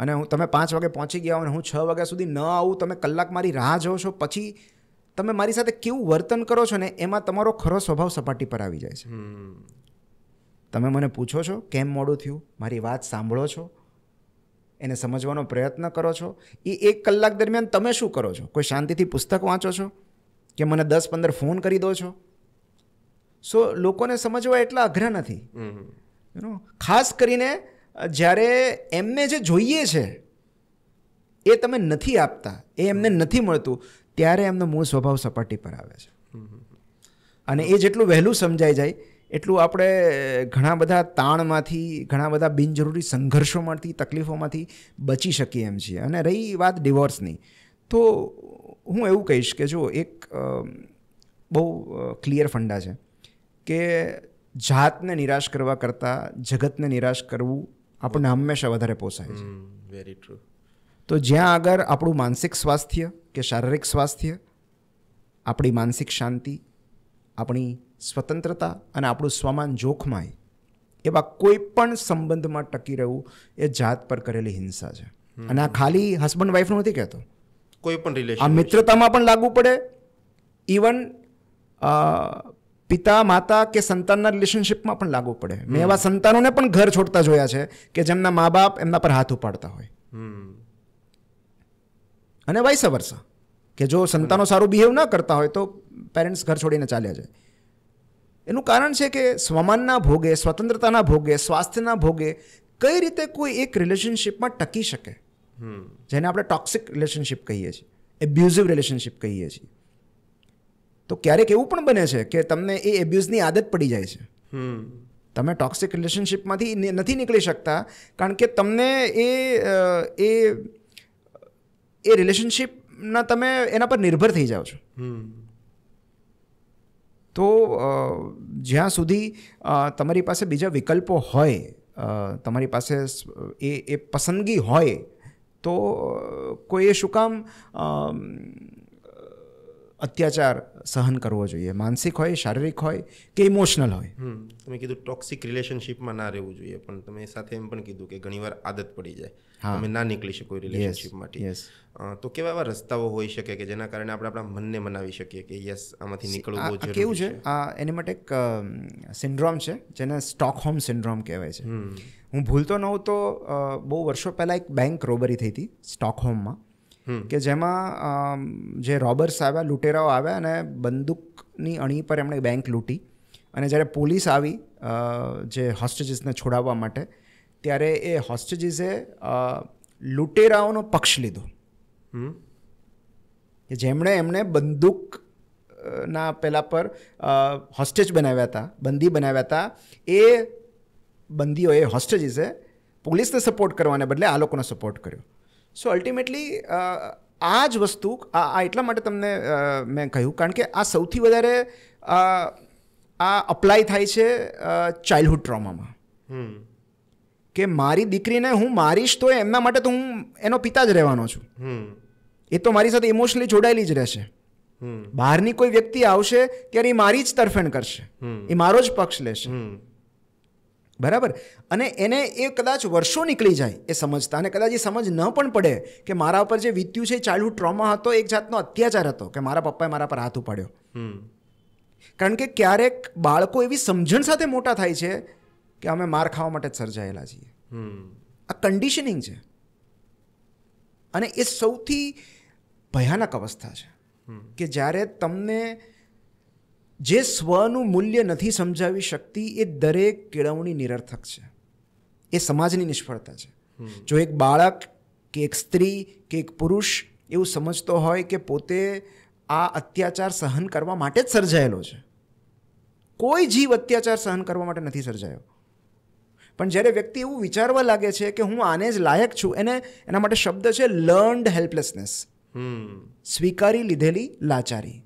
અને હું તમે પાંચ વાગે પહોંચી ગયા હોય અને હું છ વાગ્યા સુધી ન આવું તમે કલાક મારી રાહ જોઉં છો પછી તમે મારી સાથે કેવું વર્તન કરો છો ને એમાં તમારો ખરો સ્વભાવ સપાટી પર આવી જાય છે તમે મને પૂછો છો કેમ મોડું થયું મારી વાત સાંભળો છો એને સમજવાનો પ્રયત્ન કરો છો એ એક કલાક દરમિયાન તમે શું કરો છો કોઈ શાંતિથી પુસ્તક વાંચો છો કે મને દસ પંદર ફોન કરી દો છો સો લોકોને સમજવા એટલા અઘરા નથી ખાસ કરીને જ્યારે એમને જે જોઈએ છે એ તમે નથી આપતા એ એમને નથી મળતું ત્યારે એમનો મૂળ સ્વભાવ સપાટી પર આવે છે અને એ જેટલું વહેલું સમજાઈ જાય એટલું આપણે ઘણા બધા તાણમાંથી ઘણા બધા બિનજરૂરી સંઘર્ષોમાંથી તકલીફોમાંથી બચી શકીએ એમ છીએ અને રહી વાત ડિવોર્સની તો હું એવું કહીશ કે જો એક બહુ ક્લિયર ફંડા છે કે જાતને નિરાશ કરવા કરતાં જગતને નિરાશ કરવું આપણને હંમેશા વધારે પોસાય છે વેરી ટ્રુ તો જ્યાં આગળ આપણું માનસિક સ્વાસ્થ્ય કે શારીરિક સ્વાસ્થ્ય આપણી માનસિક શાંતિ આપણી સ્વતંત્રતા અને આપણું સ્વમાન જોખમાય એવા કોઈ પણ સંબંધમાં ટકી રહેવું એ જાત પર કરેલી હિંસા છે અને આ ખાલી હસબન્ડ વાઈફનું નથી કહેતો કોઈ પણ રિલેશન આ મિત્રતામાં પણ લાગુ પડે ઇવન પિતા માતા કે સંતાનના રિલેશનશિપમાં પણ લાગુ પડે મેં એવા સંતાનોને પણ ઘર છોડતા જોયા છે કે જેમના મા બાપ એમના પર હાથ ઉપાડતા હોય અને વાઇસ વર્ષા કે જો સંતાનો સારું બિહેવ ના કરતા હોય તો પેરેન્ટ્સ ઘર છોડીને ચાલ્યા જાય એનું કારણ છે કે સ્વમાનના ભોગે સ્વતંત્રતાના ભોગે સ્વાસ્થ્યના ભોગે કઈ રીતે કોઈ એક રિલેશનશિપમાં ટકી શકે જેને આપણે ટોક્સિક રિલેશનશિપ કહીએ છીએ એબ્યુઝિવ રિલેશનશિપ કહીએ છીએ તો ક્યારેક એવું પણ બને છે કે તમને એ એબ્યુઝની આદત પડી જાય છે તમે ટોક્સિક રિલેશનશિપમાંથી નથી નીકળી શકતા કારણ કે તમને એ એ એ રિલેશનશિપના તમે એના પર નિર્ભર થઈ જાઓ છો તો જ્યાં સુધી તમારી પાસે બીજા વિકલ્પો હોય તમારી પાસે એ એ પસંદગી હોય તો કોઈએ શું કામ અત્યાચાર સહન કરવો જોઈએ માનસિક હોય શારીરિક હોય કે ઇમોશનલ હોય તમે કીધું ટોક્સિક રિલેશનશિપમાં ના રહેવું જોઈએ પણ તમે સાથે એમ પણ કીધું કે ઘણીવાર આદત પડી જાય તમે ના નીકળી શકો રિલેશનશિપ રિલેશનશિપમાંથી તો કેવા એવા રસ્તાઓ હોઈ શકે કે જેના કારણે આપણે આપણા મનને મનાવી શકીએ કે યસ આમાંથી નીકળવું જરૂરી કેવું છે આ એની માટે એક સિન્ડ્રોમ છે જેને સ્ટોકહોમ સિન્ડ્રોમ કહેવાય છે હું ભૂલતો ન તો બહુ વર્ષો પહેલાં એક બેંક રોબરી થઈ હતી સ્ટોકહોમમાં કે જેમાં જે રોબર્સ આવ્યા લૂંટેરાઓ આવ્યા અને બંદૂકની અણી પર એમણે બેંક લૂંટી અને જ્યારે પોલીસ આવી જે હોસ્ટેજીસને છોડાવવા માટે ત્યારે એ હોસ્ટેજીસે લૂંટેરાઓનો પક્ષ લીધો કે જેમણે એમણે બંદૂક ના પેલા પર હોસ્ટેજ બનાવ્યા હતા બંદી બનાવ્યા હતા એ બંદીઓએ હોસ્ટેજીસે પોલીસને સપોર્ટ કરવાને બદલે આ લોકોને સપોર્ટ કર્યો સો અલ્ટિમેટલી આ જ વસ્તુ આ એટલા માટે તમને મેં કહ્યું કારણ કે આ સૌથી વધારે આ અપ્લાય થાય છે ચાઇલ્ડહુડ ટ્રોમામાં કે મારી દીકરીને હું મારીશ તો એમના માટે તો હું એનો પિતા જ રહેવાનો છું એ તો મારી સાથે ઇમોશનલી જોડાયેલી જ રહેશે બહારની કોઈ વ્યક્તિ આવશે ત્યારે એ મારી જ તરફેણ કરશે એ મારો જ પક્ષ લેશે બરાબર અને એને એ કદાચ વર્ષો નીકળી જાય એ સમજતા અને કદાચ એ સમજ ન પણ પડે કે મારા ઉપર જે વીત્યું છે ચાલુ ટ્રોમા હતો એક જાતનો અત્યાચાર હતો કે મારા પપ્પાએ મારા પર હાથ ઉપાડ્યો કારણ કે ક્યારેક બાળકો એવી સમજણ સાથે મોટા થાય છે કે અમે માર ખાવા માટે જ સર્જાયેલા છીએ આ કન્ડિશનિંગ છે અને એ સૌથી ભયાનક અવસ્થા છે કે જ્યારે તમને જે સ્વનું મૂલ્ય નથી સમજાવી શકતી એ દરેક કેળવણી નિરર્થક છે એ સમાજની નિષ્ફળતા છે જો એક બાળક કે એક સ્ત્રી કે એક પુરુષ એવું સમજતો હોય કે પોતે આ અત્યાચાર સહન કરવા માટે જ સર્જાયેલો છે કોઈ જીવ અત્યાચાર સહન કરવા માટે નથી સર્જાયો પણ જ્યારે વ્યક્તિ એવું વિચારવા લાગે છે કે હું આને જ લાયક છું એને એના માટે શબ્દ છે લર્ન્ડ હેલ્પલેસનેસ સ્વીકારી લીધેલી લાચારી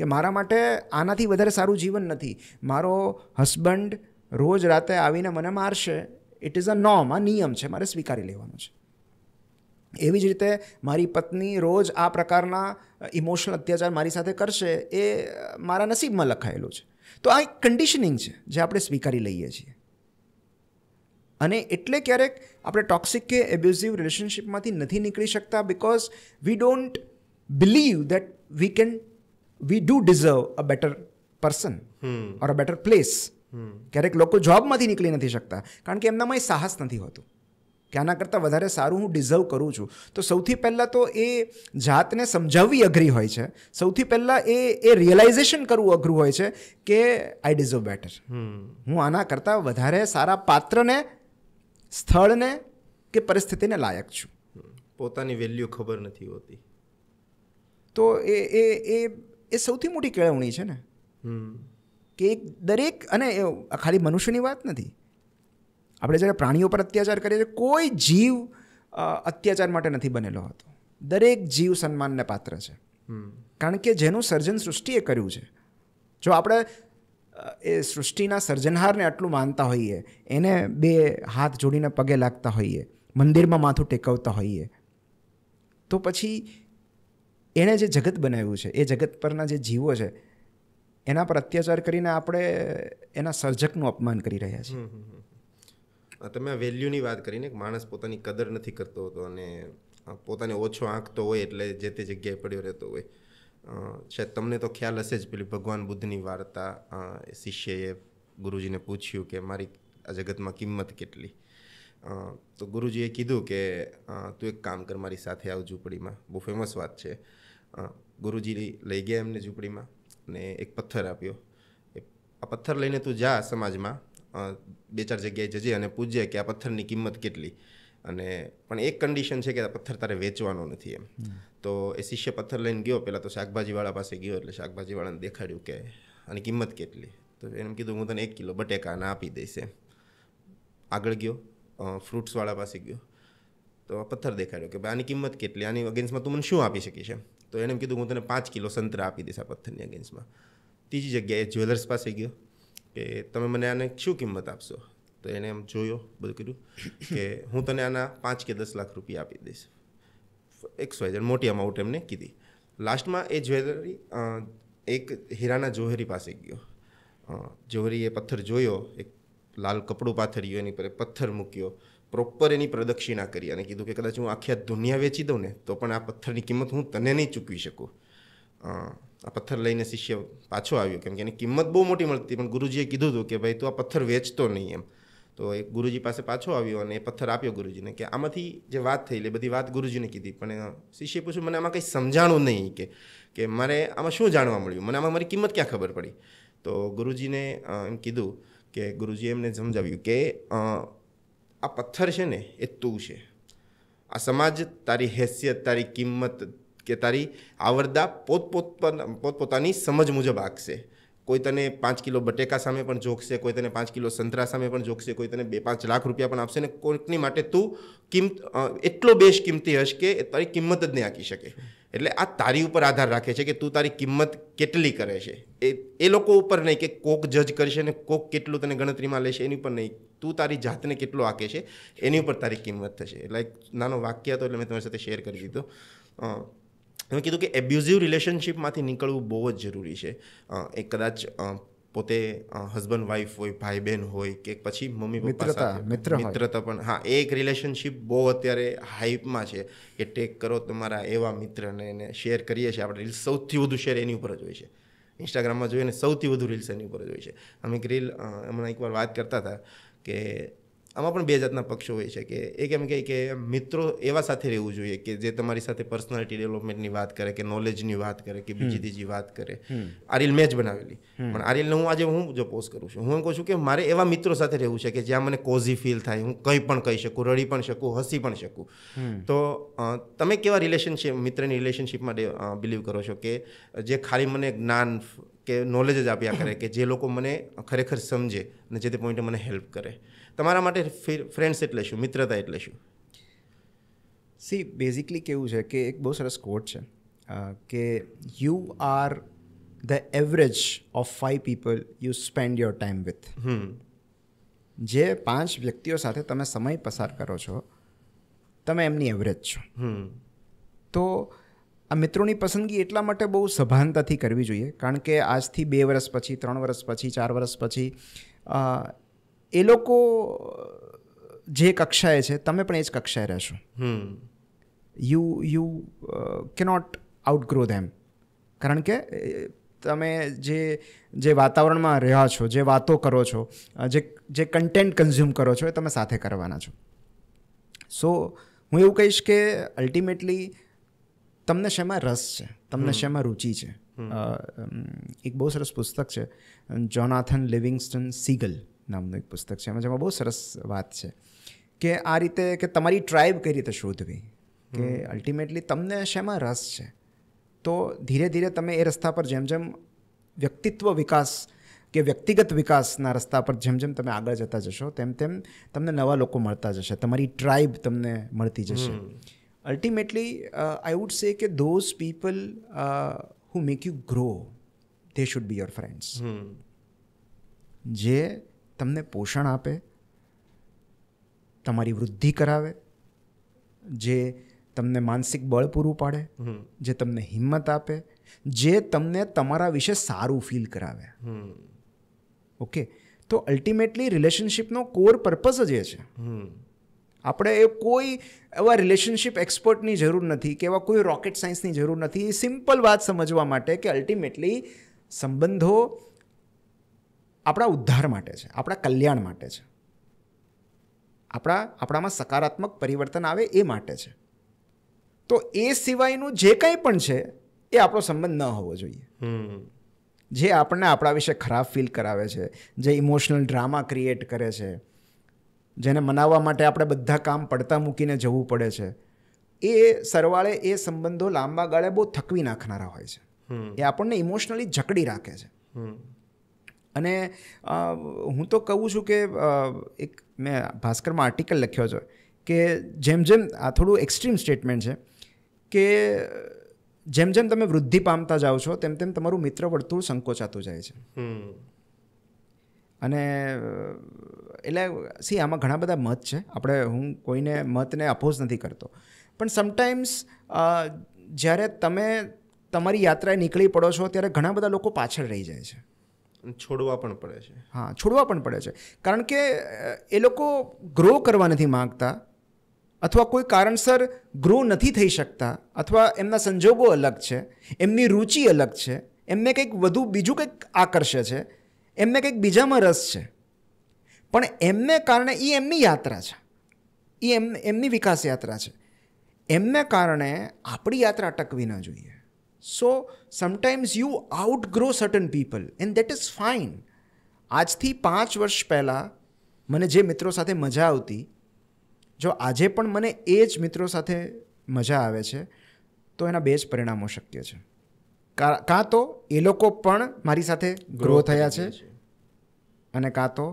કે મારા માટે આનાથી વધારે સારું જીવન નથી મારો હસબન્ડ રોજ રાતે આવીને મને મારશે ઇટ ઇઝ અ નોર્મ આ નિયમ છે મારે સ્વીકારી લેવાનો છે એવી જ રીતે મારી પત્ની રોજ આ પ્રકારના ઇમોશનલ અત્યાચાર મારી સાથે કરશે એ મારા નસીબમાં લખાયેલું છે તો આ એક કન્ડિશનિંગ છે જે આપણે સ્વીકારી લઈએ છીએ અને એટલે ક્યારેક આપણે ટોક્સિક કે એબ્યુઝિવ રિલેશનશિપમાંથી નથી નીકળી શકતા because we don't believe that we can we do deserve a better person or a better place ક્યારેક લોકો જોબમાંથી નીકળી નથી શકતા કારણ કે એમનામાં એ સાહસ નથી હોતું કે આના કરતાં વધારે સારું હું ડિઝર્વ કરું છું તો સૌથી પહેલાં તો એ જાતને સમજાવવી અઘરી હોય છે સૌથી પહેલાં એ એ રિયલાઇઝેશન કરવું અઘરું હોય છે કે આઈ ડિઝર્વ બેટર હું આના કરતાં વધારે સારા પાત્રને સ્થળને કે પરિસ્થિતિને લાયક છું hmm. પોતાની વેલ્યુ ખબર નથી હોતી તો એ એ એ એ સૌથી મોટી કેળવણી છે ને કે એક દરેક અને ખાલી મનુષ્યની વાત નથી આપણે જ્યારે પ્રાણીઓ પર અત્યાચાર કરીએ છીએ કોઈ જીવ અત્યાચાર માટે નથી બનેલો હતો દરેક જીવ સન્માનને પાત્ર છે કારણ કે જેનું સર્જન સૃષ્ટિએ કર્યું છે જો આપણે એ સૃષ્ટિના સર્જનહારને આટલું માનતા હોઈએ એને બે હાથ જોડીને પગે લાગતા હોઈએ મંદિરમાં માથું ટેકવતા હોઈએ તો પછી એણે જે જગત બનાવ્યું છે એ જગત પરના જે જીવો છે એના પર અત્યાચાર કરીને આપણે એના સર્જકનું અપમાન કરી રહ્યા છીએ તમે વેલ્યુની વાત કરીને માણસ પોતાની કદર નથી કરતો હોતો અને પોતાને ઓછો આંકતો હોય એટલે જે તે જગ્યાએ પડ્યો રહેતો હોય છે તમને તો ખ્યાલ હશે જ પેલી ભગવાન બુદ્ધની વાર્તા શિષ્યએ ગુરુજીને પૂછ્યું કે મારી આ જગતમાં કિંમત કેટલી તો ગુરુજીએ કીધું કે તું એક કામ કર મારી સાથે આવજું પડીમાં બહુ ફેમસ વાત છે ગુરુજી લઈ ગયા એમને ઝૂંપડીમાં અને એક પથ્થર આપ્યો એ આ પથ્થર લઈને તું જા સમાજમાં બે ચાર જગ્યાએ જજે અને પૂછજે કે આ પથ્થરની કિંમત કેટલી અને પણ એક કન્ડિશન છે કે આ પથ્થર તારે વેચવાનો નથી એમ તો એ શિષ્ય પથ્થર લઈને ગયો પહેલાં તો શાકભાજીવાળા પાસે ગયો એટલે શાકભાજીવાળાને દેખાડ્યું કે આની કિંમત કેટલી તો એમ કીધું હું તને એક કિલો બટેકાના આપી દઈશ એમ આગળ ગયો ફ્રૂટ્સવાળા પાસે ગયો તો પથ્થર દેખાડ્યો કે ભાઈ આની કિંમત કેટલી આની અગેન્સ્ટમાં તું મને શું આપી શકીશ એમ તો એણે એમ કીધું હું તને પાંચ કિલો સંતરા આપી દઈશ આ પથ્થરની અગેન્સ્ટમાં ત્રીજી જગ્યાએ જ્વેલર્સ પાસે ગયો કે તમે મને આને શું કિંમત આપશો તો એને એમ જોયો બધું કીધું કે હું તને આના પાંચ કે દસ લાખ રૂપિયા આપી દઈશ એકસો હજાર મોટી અમાઉન્ટ એમને કીધી લાસ્ટમાં એ જ્વેલરી એક હીરાના જોહરી પાસે ગયો જોહરીએ પથ્થર જોયો એક લાલ કપડું પાથર્યું એની પર પથ્થર મૂક્યો પ્રોપર એની પ્રદક્ષિણા કરી અને કીધું કે કદાચ હું આખી આ દુનિયા વેચી દઉં ને તો પણ આ પથ્થરની કિંમત હું તને નહીં ચૂકવી શકું આ પથ્થર લઈને શિષ્ય પાછો આવ્યો કેમ કે એની કિંમત બહુ મોટી મળતી પણ ગુરુજીએ કીધું હતું કે ભાઈ તું આ પથ્થર વેચતો નહીં એમ તો એ ગુરુજી પાસે પાછો આવ્યો અને એ પથ્થર આપ્યો ગુરુજીને કે આમાંથી જે વાત થઈ એટલે બધી વાત ગુરુજીને કીધી પણ શિષ્ય પૂછ્યું મને આમાં કંઈ સમજાણું નહીં કે કે મારે આમાં શું જાણવા મળ્યું મને આમાં મારી કિંમત ક્યાં ખબર પડી તો ગુરુજીને એમ કીધું કે ગુરુજીએ એમને સમજાવ્યું કે આ પથ્થર છે ને એ તું છે આ સમાજ તારી હેસિયત તારી કિંમત કે તારી આવરદા પોતપોત પોતપોતાની સમજ મુજબ આંકશે કોઈ તને પાંચ કિલો બટેકા સામે પણ જોખશે કોઈ તને પાંચ કિલો સંતરા સામે પણ જોખશે કોઈ તને બે પાંચ લાખ રૂપિયા પણ આપશે ને કોઈકની માટે તું કિંમત એટલો બેશ કિંમતી હશ કે તારી કિંમત જ નહીં આંકી શકે એટલે આ તારી ઉપર આધાર રાખે છે કે તું તારી કિંમત કેટલી કરે છે એ એ લોકો ઉપર નહીં કે કોક જજ કરશે ને કોક કેટલું તને ગણતરીમાં લેશે એની પર નહીં તું તારી જાતને કેટલું આંકે છે એની ઉપર તારી કિંમત થશે એટલે નાનો વાક્ય હતો એટલે મેં તમારી સાથે શેર કરી દીધો મેં કીધું કે એબ્યુઝિવ રિલેશનશીપમાંથી નીકળવું બહુ જ જરૂરી છે એ કદાચ પોતે હસબન્ડ વાઈફ હોય ભાઈ બહેન હોય કે પછી મમ્મી પપ્પા મિત્ર મિત્રતા પણ હા એક રિલેશનશીપ બહુ અત્યારે હાઈપમાં છે કે ટેક કરો તમારા એવા મિત્રને એને શેર કરીએ છીએ આપણે રીલ્સ સૌથી વધુ શેર એની ઉપર જ હોય છે ઇન્સ્ટાગ્રામમાં જોઈએ ને સૌથી વધુ રીલ્સ એની ઉપર જ હોય છે અમે રીલ હમણાં એકવાર વાત કરતા હતા કે આમાં પણ બે જાતના પક્ષો હોય છે કે એક એમ કહે કે મિત્રો એવા સાથે રહેવું જોઈએ કે જે તમારી સાથે પર્સનાલિટી ડેવલપમેન્ટની વાત કરે કે નોલેજની વાત કરે કે બીજી ત્રીજી વાત કરે આ રીલ મેચ બનાવેલી પણ આ રીલને હું આજે હું જો પોસ્ટ કરું છું હું એમ કહું છું કે મારે એવા મિત્રો સાથે રહેવું છે કે જ્યાં મને કોઝી ફીલ થાય હું કંઈ પણ કહી શકું રડી પણ શકું હસી પણ શકું તો તમે કેવા રિલેશનશીપ મિત્રની રિલેશનશીપમાં બિલીવ કરો છો કે જે ખાલી મને જ્ઞાન કે નોલેજ જ આપ્યા કરે કે જે લોકો મને ખરેખર સમજે અને જે તે પોઈન્ટે મને હેલ્પ કરે તમારા માટે ફ્રેન્ડ્સ એટલે શું મિત્રતા એટલે શું સી બેઝિકલી કેવું છે કે એક બહુ સરસ કોટ છે કે you are the average of five people you spend your time with જે પાંચ વ્યક્તિઓ સાથે તમે સમય પસાર કરો છો તમે એમની એવરેજ છો તો આ મિત્રોની પસંદગી એટલા માટે બહુ સભાનતાથી કરવી જોઈએ કારણ કે આજથી બે વર્ષ પછી ત્રણ વર્ષ પછી ચાર વર્ષ પછી એ લોકો જે કક્ષાએ છે તમે પણ એ જ કક્ષાએ રહેશો you you cannot outgrow them કારણ કે તમે જે જે વાતાવરણમાં રહ્યા છો જે વાતો કરો છો જે જે કન્ટેન્ટ કન્ઝ્યુમ કરો છો એ તમે સાથે કરવાના છો સો હું એવું કહીશ કે અલ્ટિમેટલી તમને શેમાં રસ છે તમને શેમાં રુચિ છે એક બહુ સરસ પુસ્તક છે જોનાથન લિવિંગસ્ટન સીગલ નામનું એક પુસ્તક છે એમાં જેમાં બહુ સરસ વાત છે કે આ રીતે કે તમારી ટ્રાઇબ કઈ રીતે શોધવી કે અલ્ટિમેટલી તમને શેમાં રસ છે તો ધીરે ધીરે તમે એ રસ્તા પર જેમ જેમ વ્યક્તિત્વ વિકાસ કે વ્યક્તિગત વિકાસના રસ્તા પર જેમ જેમ તમે આગળ જતા જશો તેમ તેમ તમને નવા લોકો મળતા જશે તમારી ટ્રાઇબ તમને મળતી જશે અલ્ટિમેટલી આઈ વુડ સે કે that people who make you grow you should be should friends your hmm. જે તમને પોષણ આપે તમારી વૃદ્ધિ કરાવે જે તમને માનસિક બળ પૂરું પાડે જે તમને હિંમત આપે જે તમને તમારા વિશે સારું ફીલ કરાવે ઓકે તો અલ્ટિમેટલી રિલેશનશિપનો કોર પર્પઝ જ એ છે આપણે એ કોઈ એવા રિલેશનશિપ એક્સપર્ટની જરૂર નથી કે એવા કોઈ રોકેટ સાયન્સની જરૂર નથી સિમ્પલ વાત સમજવા માટે કે અલ્ટિમેટલી સંબંધો આપણા ઉદ્ધાર માટે છે આપણા કલ્યાણ માટે છે આપણા આપણામાં સકારાત્મક પરિવર્તન આવે એ માટે છે તો એ સિવાયનું જે કંઈ પણ છે એ આપણો સંબંધ ન હોવો જોઈએ જે આપણને આપણા વિશે ખરાબ ફીલ કરાવે છે જે ઇમોશનલ ડ્રામા ક્રિએટ કરે છે જેને મનાવવા માટે આપણે બધા કામ પડતા મૂકીને જવું પડે છે એ સરવાળે એ સંબંધો લાંબા ગાળે બહુ થકવી નાખનારા હોય છે એ આપણને ઇમોશનલી જકડી રાખે છે અને હું તો કહું છું કે એક મેં ભાસ્કરમાં આર્ટિકલ લખ્યો છે કે જેમ જેમ આ થોડું એક્સ્ટ્રીમ સ્ટેટમેન્ટ છે કે જેમ જેમ તમે વૃદ્ધિ પામતા જાઓ છો તેમ તેમ તમારું મિત્ર વર્તુળ સંકોચાતું જાય છે અને એટલે સી આમાં ઘણા બધા મત છે આપણે હું કોઈને મતને અપોઝ નથી કરતો પણ સમટાઈમ્સ જ્યારે તમે તમારી યાત્રાએ નીકળી પડો છો ત્યારે ઘણા બધા લોકો પાછળ રહી જાય છે છોડવા પણ પડે છે હા છોડવા પણ પડે છે કારણ કે એ લોકો ગ્રો કરવા નથી માગતા અથવા કોઈ કારણસર ગ્રો નથી થઈ શકતા અથવા એમના સંજોગો અલગ છે એમની રુચિ અલગ છે એમને કંઈક વધુ બીજું કંઈક આકર્ષે છે એમને કંઈક બીજામાં રસ છે પણ એમને કારણે એ એમની યાત્રા છે એ એમ એમની વિકાસ યાત્રા છે એમને કારણે આપણી યાત્રા અટકવી ન જોઈએ so sometimes you outgrow certain people and that is fine આજથી પાંચ વર્ષ પહેલાં મને જે મિત્રો સાથે મજા આવતી જો આજે પણ મને એ જ મિત્રો સાથે મજા આવે છે તો એના બે જ પરિણામો શક્ય છે કાં તો એ લોકો પણ મારી સાથે ગ્રો થયા છે અને કાં તો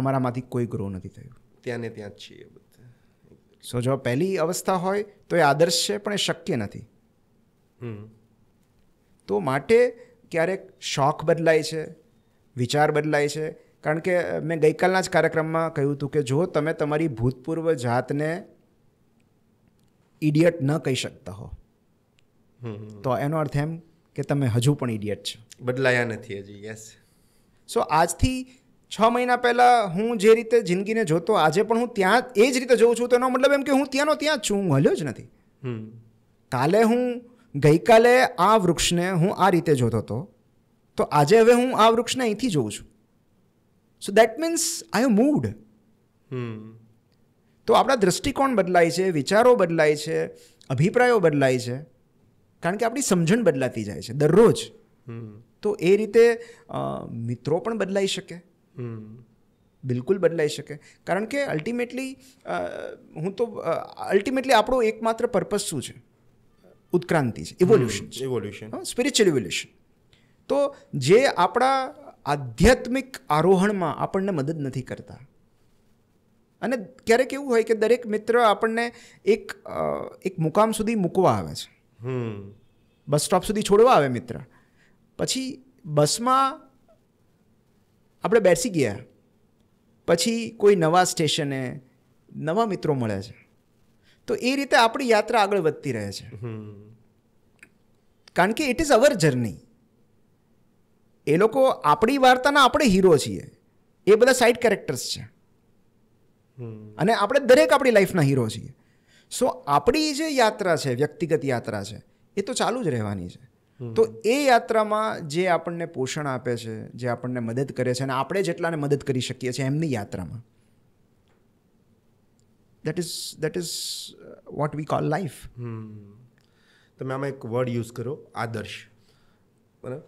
અમારામાંથી કોઈ ગ્રો નથી થયું ત્યાં ને ત્યાં જ છીએ સો જો પહેલી અવસ્થા હોય તો એ આદર્શ છે પણ એ શક્ય નથી તો માટે ક્યારેક શોખ બદલાય છે વિચાર બદલાય છે કારણ કે મેં ગઈકાલના જ કાર્યક્રમમાં કહ્યું હતું કે જો તમે તમારી ભૂતપૂર્વ જાતને ઇડિયટ ન કહી શકતા હો તો એનો અર્થ એમ કે તમે હજુ પણ ઇડિયટ છો બદલાયા નથી હજી યસ સો આજથી છ મહિના પહેલાં હું જે રીતે જિંદગીને જોતો આજે પણ હું ત્યાં એ જ રીતે જોઉં છું તેનો મતલબ એમ કે હું ત્યાંનો ત્યાં જ છું હું હલ્યો જ નથી કાલે હું ગઈકાલે આ વૃક્ષને હું આ રીતે જોતો હતો તો આજે હવે હું આ વૃક્ષને અહીંથી જોઉં છું so that means I have moved તો આપણા દૃષ્ટિકોણ બદલાય છે વિચારો બદલાય છે અભિપ્રાયો બદલાય છે કારણ કે આપણી સમજણ બદલાતી જાય છે દરરોજ તો એ રીતે મિત્રો પણ બદલાઈ શકે બિલકુલ બદલાઈ શકે કારણ કે અલ્ટિમેટલી હું તો અલ્ટિમેટલી આપણો એકમાત્ર પર્પઝ શું છે ઉત્ક્રાંતિ છે ઇવોલ્યુશન ઇવોલ્યુશન સ્પિરિચ્યુઅલ ઇવોલ્યુશન તો જે આપણા આધ્યાત્મિક આરોહણમાં આપણને મદદ નથી કરતા અને ક્યારેક એવું હોય કે દરેક મિત્ર આપણને એક એક મુકામ સુધી મૂકવા આવે છે બસ સ્ટોપ સુધી છોડવા આવે મિત્ર પછી બસમાં આપણે બેસી ગયા પછી કોઈ નવા સ્ટેશને નવા મિત્રો મળે છે તો એ રીતે આપણી યાત્રા આગળ વધતી રહે છે કારણ કે ઇટ ઇઝ અવર જર્ની એ લોકો આપણી વાર્તાના આપણે હીરો છીએ એ બધા સાઇડ કેરેક્ટર્સ છે અને આપણે દરેક આપણી લાઈફના હીરો છીએ સો આપણી જે યાત્રા છે વ્યક્તિગત યાત્રા છે એ તો ચાલુ જ રહેવાની છે તો એ યાત્રામાં જે આપણને પોષણ આપે છે જે આપણને મદદ કરે છે અને આપણે જેટલાને મદદ કરી શકીએ છીએ એમની યાત્રામાં that is that is what we call life તમે આમાં એક વર્ડ યુઝ કરો આદર્શ બરાબર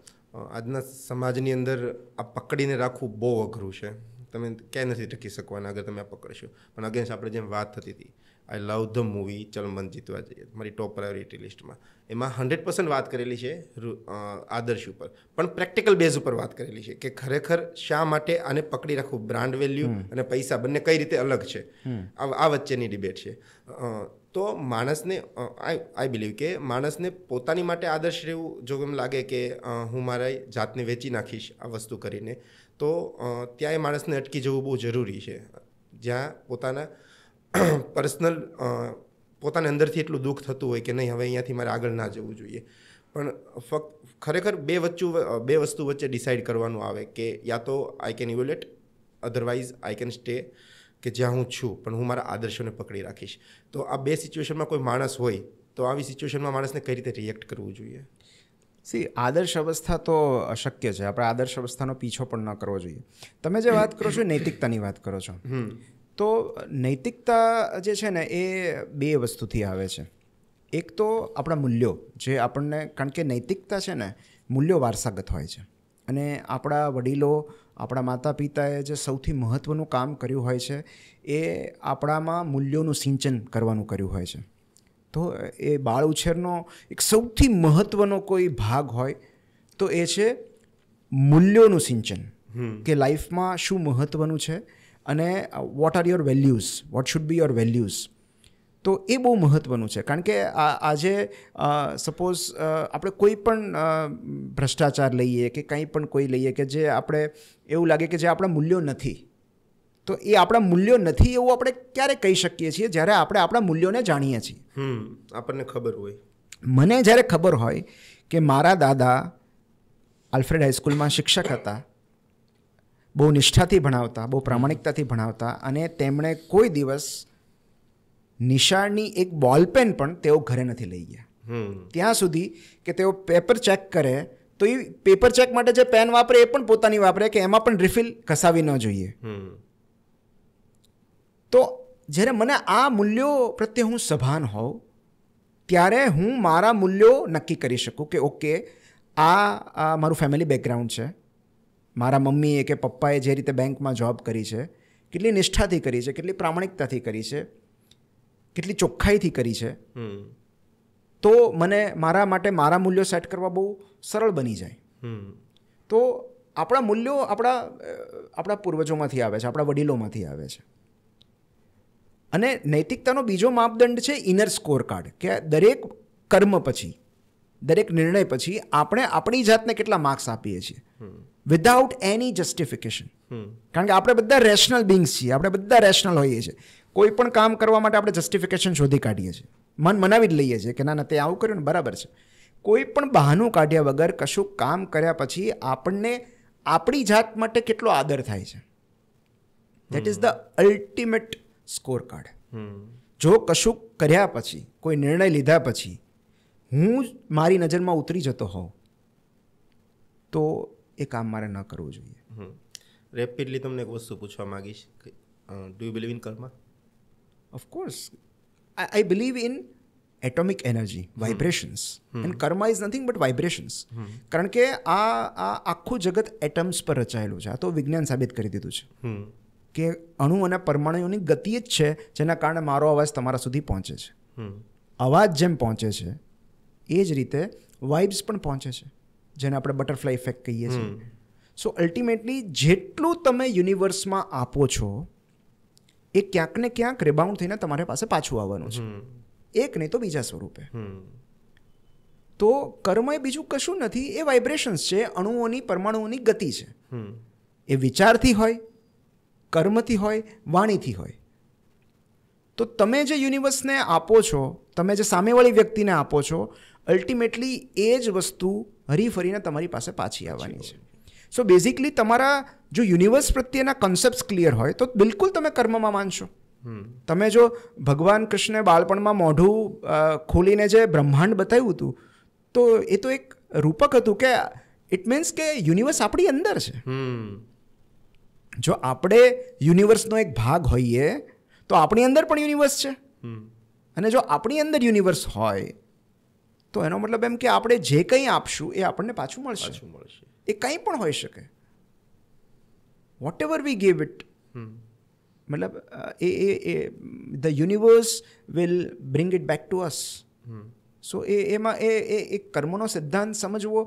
આજના સમાજની અંદર આ પકડીને રાખવું બહુ અઘરું છે તમે ક્યાંય નથી ટકી શકવાના અગર તમે આ પકડશો પણ અગેન્સ્ટ આપણે જેમ વાત થતી હતી આઈ લવ ધ મૂવી ચલ મન જીતવા જઈએ મારી ટોપ પ્રાયોરિટી લિસ્ટમાં એમાં હંડ્રેડ પર્સન્ટ વાત કરેલી છે આદર્શ ઉપર પણ પ્રેક્ટિકલ બેઝ ઉપર વાત કરેલી છે કે ખરેખર શા માટે આને પકડી રાખવું બ્રાન્ડ વેલ્યુ અને પૈસા બંને કઈ રીતે અલગ છે આ વચ્ચેની ડિબેટ છે તો માણસને આઈ આઈ બિલીવ કે માણસને પોતાની માટે આદર્શ રહેવું જો એમ લાગે કે હું મારા જાતને વેચી નાખીશ આ વસ્તુ કરીને તો ત્યાં એ માણસને અટકી જવું બહુ જરૂરી છે જ્યાં પોતાના પર્સનલ પોતાને અંદરથી એટલું દુઃખ થતું હોય કે નહીં હવે અહીંયાથી મારે આગળ ના જવું જોઈએ પણ ફક્ત ખરેખર બે વચ્ચે બે વસ્તુ વચ્ચે ડિસાઇડ કરવાનું આવે કે યા તો I can evolve otherwise I can stay કે જ્યાં હું છું પણ હું મારા આદર્શોને પકડી રાખીશ તો આ બે સિચ્યુએશનમાં કોઈ માણસ હોય તો આવી સિચ્યુએશનમાં માણસને કઈ રીતે રિએક્ટ કરવું જોઈએ સી આદર્શ અવસ્થા તો અશક્ય છે આપણે આદર્શ અવસ્થાનો પીછો પણ ન કરવો જોઈએ તમે જે વાત કરો છો નૈતિકતાની વાત કરો છો તો નૈતિકતા જે છે ને એ બે વસ્તુથી આવે છે એક તો આપણા મૂલ્યો જે આપણને કારણ કે નૈતિકતા છે ને મૂલ્યો વારસાગત હોય છે અને આપણા વડીલો આપણા માતા પિતાએ જે સૌથી મહત્ત્વનું કામ કર્યું હોય છે એ આપણામાં મૂલ્યોનું સિંચન કરવાનું કર્યું હોય છે તો એ બાળ ઉછેરનો એક સૌથી મહત્ત્વનો કોઈ ભાગ હોય તો એ છે મૂલ્યોનું સિંચન કે લાઈફમાં શું મહત્ત્વનું છે અને what are your values what should be your values તો એ બહુ મહત્ત્વનું છે કારણ કે આજે સપોઝ આપણે કોઈ પણ ભ્રષ્ટાચાર લઈએ કે કંઈ પણ કોઈ લઈએ કે જે આપણે એવું લાગે કે જે આપણા મૂલ્યો નથી તો એ આપણા મૂલ્યો નથી એવું આપણે ક્યારે કહી શકીએ છીએ જ્યારે આપણે આપણા મૂલ્યોને જાણીએ છીએ આપણને ખબર હોય મને જ્યારે ખબર હોય કે મારા દાદા આલ્ફ્રેડ હાઈસ્કૂલમાં શિક્ષક હતા બહુ નિષ્ઠાથી ભણાવતા બહુ પ્રામાણિકતાથી ભણાવતા અને તેમણે કોઈ દિવસ નિશાળની એક બોલપેન પણ તેઓ ઘરે નથી લઈ ગયા ત્યાં સુધી કે તેઓ પેપર ચેક કરે તો એ પેપર ચેક માટે જે પેન વાપરે એ પણ પોતાની વાપરે કે એમાં પણ રિફિલ કસાવી ન જોઈએ તો જ્યારે મને આ મૂલ્યો પ્રત્યે હું સભાન હોઉં ત્યારે હું મારા મૂલ્યો નક્કી કરી શકું કે ઓકે આ મારું ફેમિલી બેકગ્રાઉન્ડ છે મારા મમ્મીએ કે પપ્પાએ જે રીતે બેંકમાં જોબ કરી છે કેટલી નિષ્ઠાથી કરી છે કેટલી પ્રામાણિકતાથી કરી છે કેટલી ચોખ્ખાઈથી કરી છે તો મને મારા માટે મારા મૂલ્યો સેટ કરવા બહુ સરળ બની જાય તો આપણા મૂલ્યો આપણા આપણા પૂર્વજોમાંથી આવે છે આપણા વડીલોમાંથી આવે છે અને નૈતિકતાનો બીજો માપદંડ છે ઇનર સ્કોર કાર્ડ કે દરેક કર્મ પછી દરેક નિર્ણય પછી આપણે આપણી જાતને કેટલા માર્ક્સ આપીએ છીએ વિધાઉટ એની જસ્ટિફિકેશન કારણ કે આપણે બધા રેશનલ બિંગ્સ છીએ આપણે બધા રેશનલ હોઈએ છીએ કોઈ પણ કામ કરવા માટે આપણે જસ્ટિફિકેશન શોધી કાઢીએ છીએ મન મનાવી જ લઈએ છીએ કે ના ના તે આવું કર્યું ને બરાબર છે કોઈ પણ બહાનું કાઢ્યા વગર કશું કામ કર્યા પછી આપણને આપણી જાત માટે કેટલો આદર થાય છે that is the ultimate scorecard જો કશું કર્યા પછી કોઈ નિર્ણય લીધા પછી હું મારી નજરમાં ઉતરી જતો હોઉં તો એ કામ મારે ન કરવું જોઈએ રેપિડલી તમને એક વસ્તુ પૂછવા માગીશ do you believe in karma of course I I believe in atomic energy vibrations and karma is nothing but vibrations કારણ કે આ આ આખું જગત એટમ્સ પર રચાયેલું છે આ તો વિજ્ઞાન સાબિત કરી દીધું છે કે અણુ અને પરમાણુઓની ગતિ જ છે જેના કારણે મારો અવાજ તમારા સુધી પહોંચે છે અવાજ જેમ પહોંચે છે એ જ રીતે વાઇબ્સ પણ પહોંચે છે જેને આપણે બટરફ્લાય ઇફેક્ટ કહીએ છીએ સો અલ્ટિમેટલી જેટલું તમે યુનિવર્સમાં આપો છો એ ક્યાંક ને ક્યાંક રિબાઉન્ડ થઈને તમારી પાસે પાછું આવવાનું છે એક નહીં તો બીજા સ્વરૂપે તો કર્મ એ બીજું કશું નથી એ વાઇબ્રેશન્સ છે અણુઓની પરમાણુઓની ગતિ છે એ વિચારથી હોય કર્મથી હોય વાણીથી હોય તો તમે જે યુનિવર્સને આપો છો તમે જે સામેવાળી વ્યક્તિને આપો છો અલ્ટિમેટલી એ જ વસ્તુ હરી ફરીને તમારી પાસે પાછી આવવાની છે સો બેઝિકલી તમારા જો યુનિવર્સ પ્રત્યેના કન્સેપ્ટ ક્લિયર હોય તો બિલકુલ તમે કર્મમાં માનશો તમે જો ભગવાન કૃષ્ણે બાળપણમાં મોઢું ખોલીને જે બ્રહ્માંડ બતાવ્યું હતું તો એ તો એક રૂપક હતું કે ઇટ મીન્સ કે યુનિવર્સ આપણી અંદર છે જો આપણે યુનિવર્સનો એક ભાગ હોઈએ તો આપણી અંદર પણ યુનિવર્સ છે અને જો આપણી અંદર યુનિવર્સ હોય તો એનો મતલબ એમ કે આપણે જે કંઈ આપશું એ આપણને પાછું મળશે મળશે એ કંઈ પણ હોઈ શકે whatever we give it મતલબ એ એ the universe will bring it back to us so એ એમાં એ એ એક કર્મનો સિદ્ધાંત સમજવો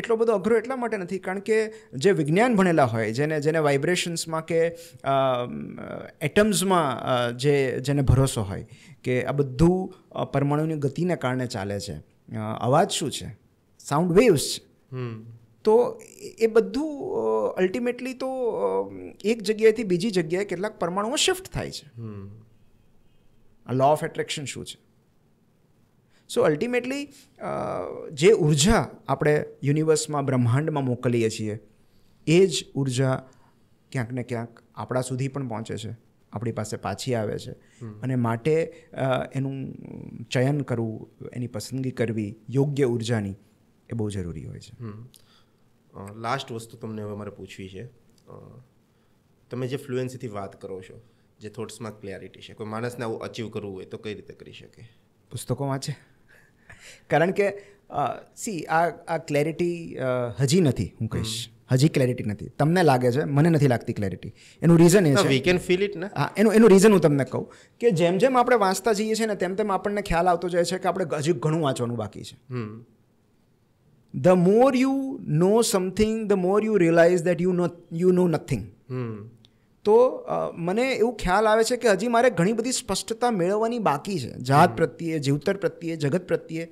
એટલો બધો અઘરો એટલા માટે નથી કારણ કે જે વિજ્ઞાન ભણેલા હોય જેને જેને વાઇબ્રેશન્સમાં કે એટમ્સમાં જે જેને ભરોસો હોય કે આ બધું પરમાણુની ગતિને કારણે ચાલે છે અવાજ શું છે સાઉન્ડ વેવ્સ છે તો એ બધું અલ્ટિમેટલી તો એક જગ્યાએથી બીજી જગ્યાએ કેટલાક પરમાણુઓ શિફ્ટ થાય છે લો ઓફ એટ્રેક્શન શું છે સો અલ્ટિમેટલી જે ઉર્જા આપણે યુનિવર્સમાં બ્રહ્માંડમાં મોકલીએ છીએ એ જ ઉર્જા ક્યાંક ને ક્યાંક આપણા સુધી પણ પહોંચે છે આપણી પાસે પાછી આવે છે અને માટે એનું ચયન કરવું એની પસંદગી કરવી યોગ્ય ઉર્જાની એ બહુ જરૂરી હોય છે લાસ્ટ વસ્તુ તમને હવે મારે પૂછવી છે તમે જે ફ્લુએન્સીથી વાત કરો છો જે થોટ્સમાં ક્લેરિટી છે કોઈ માણસને આવું અચીવ કરવું હોય તો કઈ રીતે કરી શકે પુસ્તકો વાંચે કારણ કે સી આ આ ક્લેરિટી હજી નથી હું કહીશ હજી ક્લેરિટી નથી તમને લાગે છે મને નથી લાગતી ક્લેરિટી એનું રીઝન એ છે વી કેન ફીલ ઇટ ને હા એનું એનું રીઝન હું તમને કહું કે જેમ જેમ આપણે વાંચતા જઈએ છીએ ને તેમ તેમ આપણને ખ્યાલ આવતો જાય છે કે આપણે હજી ઘણું વાંચવાનું બાકી છે the more you know something the more you realise that you know you know nothing તો મને એવું ખ્યાલ આવે છે કે હજી મારે ઘણી બધી સ્પષ્ટતા મેળવવાની બાકી છે જાત પ્રત્યે જીવતર પ્રત્યે જગત પ્રત્યે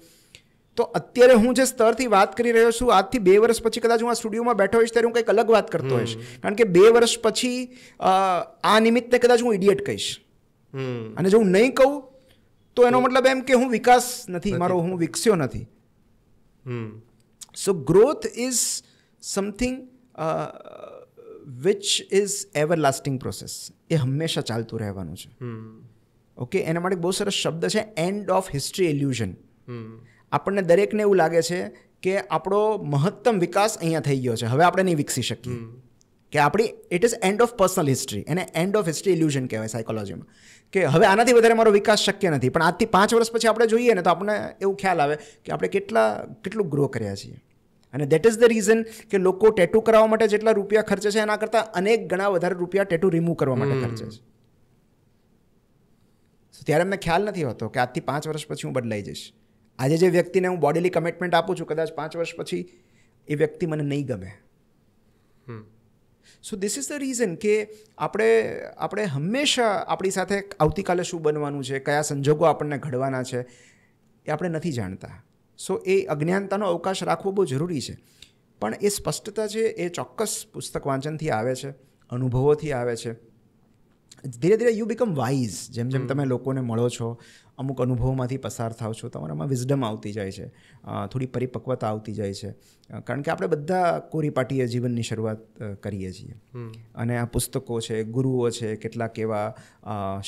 તો અત્યારે હું જે સ્તરથી વાત કરી રહ્યો છું આજથી બે વર્ષ પછી કદાચ હું આ સ્ટુડિયોમાં બેઠો હોઈશ ત્યારે હું કંઈક અલગ વાત કરતો હોઈશ કારણ કે બે વર્ષ પછી આ નિમિત્તે કદાચ હું ઇડિયટ કહીશ અને જો હું નહીં કહું તો એનો મતલબ એમ કે હું વિકાસ નથી મારો હું વિકસ્યો નથી so growth is something which is everlasting process એ હંમેશા ચાલતું રહેવાનું છે ઓકે એના માટે બહુ સરસ શબ્દ છે એન્ડ ઓફ હિસ્ટ્રી એલ્યુઝન આપણને દરેકને એવું લાગે છે કે આપણો મહત્તમ વિકાસ અહીંયા થઈ ગયો છે હવે આપણે નહીં વિકસી શકીએ કે આપણી it is end of personal history એને એન્ડ ઓફ હિસ્ટ્રી ઇલ્યુઝન કહેવાય સાયકોલોજીમાં કે હવે આનાથી વધારે મારો વિકાસ શક્ય નથી પણ આજથી પાંચ વર્ષ પછી આપણે જોઈએ ને તો આપણને એવું ખ્યાલ આવે કે આપણે કેટલા કેટલું ગ્રો કર્યા છીએ અને દેટ ઇઝ ધ રીઝન કે લોકો ટેટુ કરાવવા માટે જેટલા રૂપિયા ખર્ચે છે એના કરતાં અનેક ગણા વધારે રૂપિયા ટેટુ રિમૂવ કરવા માટે ખર્ચે છે ત્યારે અમને ખ્યાલ નથી હોતો કે આજથી પાંચ વર્ષ પછી હું બદલાઈ જઈશ આજે જે વ્યક્તિને હું બોડીલી કમિટમેન્ટ આપું છું કદાચ પાંચ વર્ષ પછી એ વ્યક્તિ મને નહીં ગમે so this is the reason કે આપણે આપણે હંમેશા આપણી સાથે આવતીકાલે શું બનવાનું છે કયા સંજોગો આપણને ઘડવાના છે એ આપણે નથી જાણતા સો એ અજ્ઞાનતાનો અવકાશ રાખવો બહુ જરૂરી છે પણ એ સ્પષ્ટતા છે એ ચોક્કસ પુસ્તક વાંચનથી આવે છે અનુભવોથી આવે છે ધીરે ધીરે યુ બિકમ વાઇઝ જેમ જેમ તમે લોકોને મળો છો અમુક અનુભવોમાંથી પસાર થાવ છો તમારામાં વિઝડમ આવતી જાય છે થોડી પરિપક્વતા આવતી જાય છે કારણ કે આપણે બધા કોરીપાટીએ જીવનની શરૂઆત કરીએ છીએ અને આ પુસ્તકો છે ગુરુઓ છે કેટલાક એવા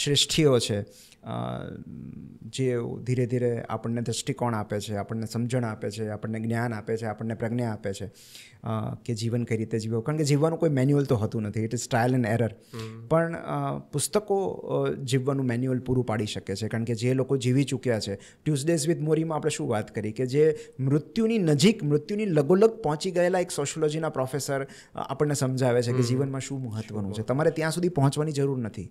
શ્રેષ્ઠીઓ છે જે ધીરે ધીરે આપણને દૃષ્ટિકોણ આપે છે આપણને સમજણ આપે છે આપણને જ્ઞાન આપે છે આપણને પ્રજ્ઞા આપે છે કે જીવન કઈ રીતે જીવો કારણ કે જીવવાનું કોઈ મેન્યુઅલ તો હતું નથી it is trial and error પણ પુસ્તકો જીવવાનું મેન્યુઅલ પૂરું પાડી શકે છે કારણ કે જે લોકો જીવી ચૂક્યા છે ટ્યુઝડેઝ વિથ મોરીમાં આપણે શું વાત કરી કે જે મૃત્યુની નજીક મૃત્યુની લગોલગ પહોંચી ગયેલા એક સોશિયોલોજીના પ્રોફેસર આપણને સમજાવે છે કે જીવનમાં શું મહત્વનું છે તમારે ત્યાં સુધી પહોંચવાની જરૂર નથી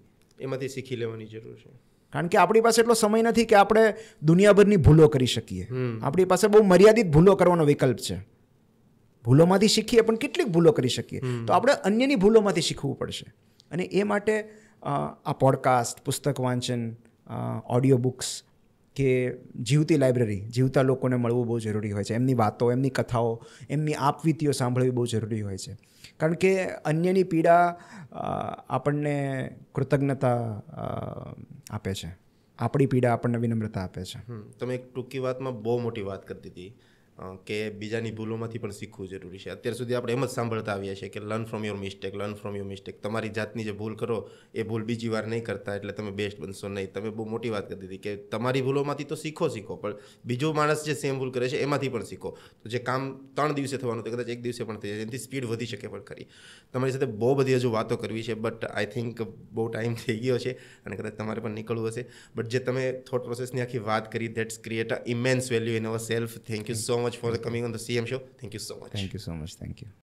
એમાંથી શીખી લેવાની જરૂર છે કારણ કે આપણી પાસે એટલો સમય નથી કે આપણે દુનિયાભરની ભૂલો કરી શકીએ આપણી પાસે બહુ મર્યાદિત ભૂલો કરવાનો વિકલ્પ છે ભૂલોમાંથી શીખીએ પણ કેટલીક ભૂલો કરી શકીએ તો આપણે અન્યની ભૂલોમાંથી શીખવું પડશે અને એ માટે આ પોડકાસ્ટ પુસ્તક વાંચન ઓડિયો બુક્સ કે જીવતી લાઇબ્રેરી જીવતા લોકોને મળવું બહુ જરૂરી હોય છે એમની વાતો એમની કથાઓ એમની આપવીતીઓ સાંભળવી બહુ જરૂરી હોય છે કારણ કે અન્યની પીડા આપણને કૃતજ્ઞતા આપે છે આપણી પીડા આપણને વિનમ્રતા આપે છે તમે એક ટૂંકી વાતમાં બહુ મોટી વાત કરી દીધી કે બીજાની ભૂલોમાંથી પણ શીખવું જરૂરી છે અત્યાર સુધી આપણે એમ જ સાંભળતા આવ્યા છીએ કે learn from your mistake learn from your mistake તમારી જાતની જે ભૂલ કરો એ ભૂલ બીજી વાર નહીં કરતા એટલે તમે બેસ્ટ બનશો નહીં તમે બહુ મોટી વાત કરી દીધી કે તમારી ભૂલોમાંથી તો શીખો શીખો પણ બીજો માણસ જે સેમ ભૂલ કરે છે એમાંથી પણ શીખો તો જે કામ ત્રણ દિવસે થવાનું તે કદાચ એક દિવસે પણ થઈ જાય એનાથી સ્પીડ વધી શકે પણ ખરી તમારી સાથે બહુ બધી હજુ વાતો કરવી છે બટ આઈ થિંક બહુ ટાઈમ થઈ ગયો છે અને કદાચ તમારે પણ નીકળવું હશે બટ જે તમે થોટ પ્રોસેસની આખી વાત કરી that's create a immense value in our self thank you so much much for coming on the CM show. Thank you so much. Thank you so much. Thank you.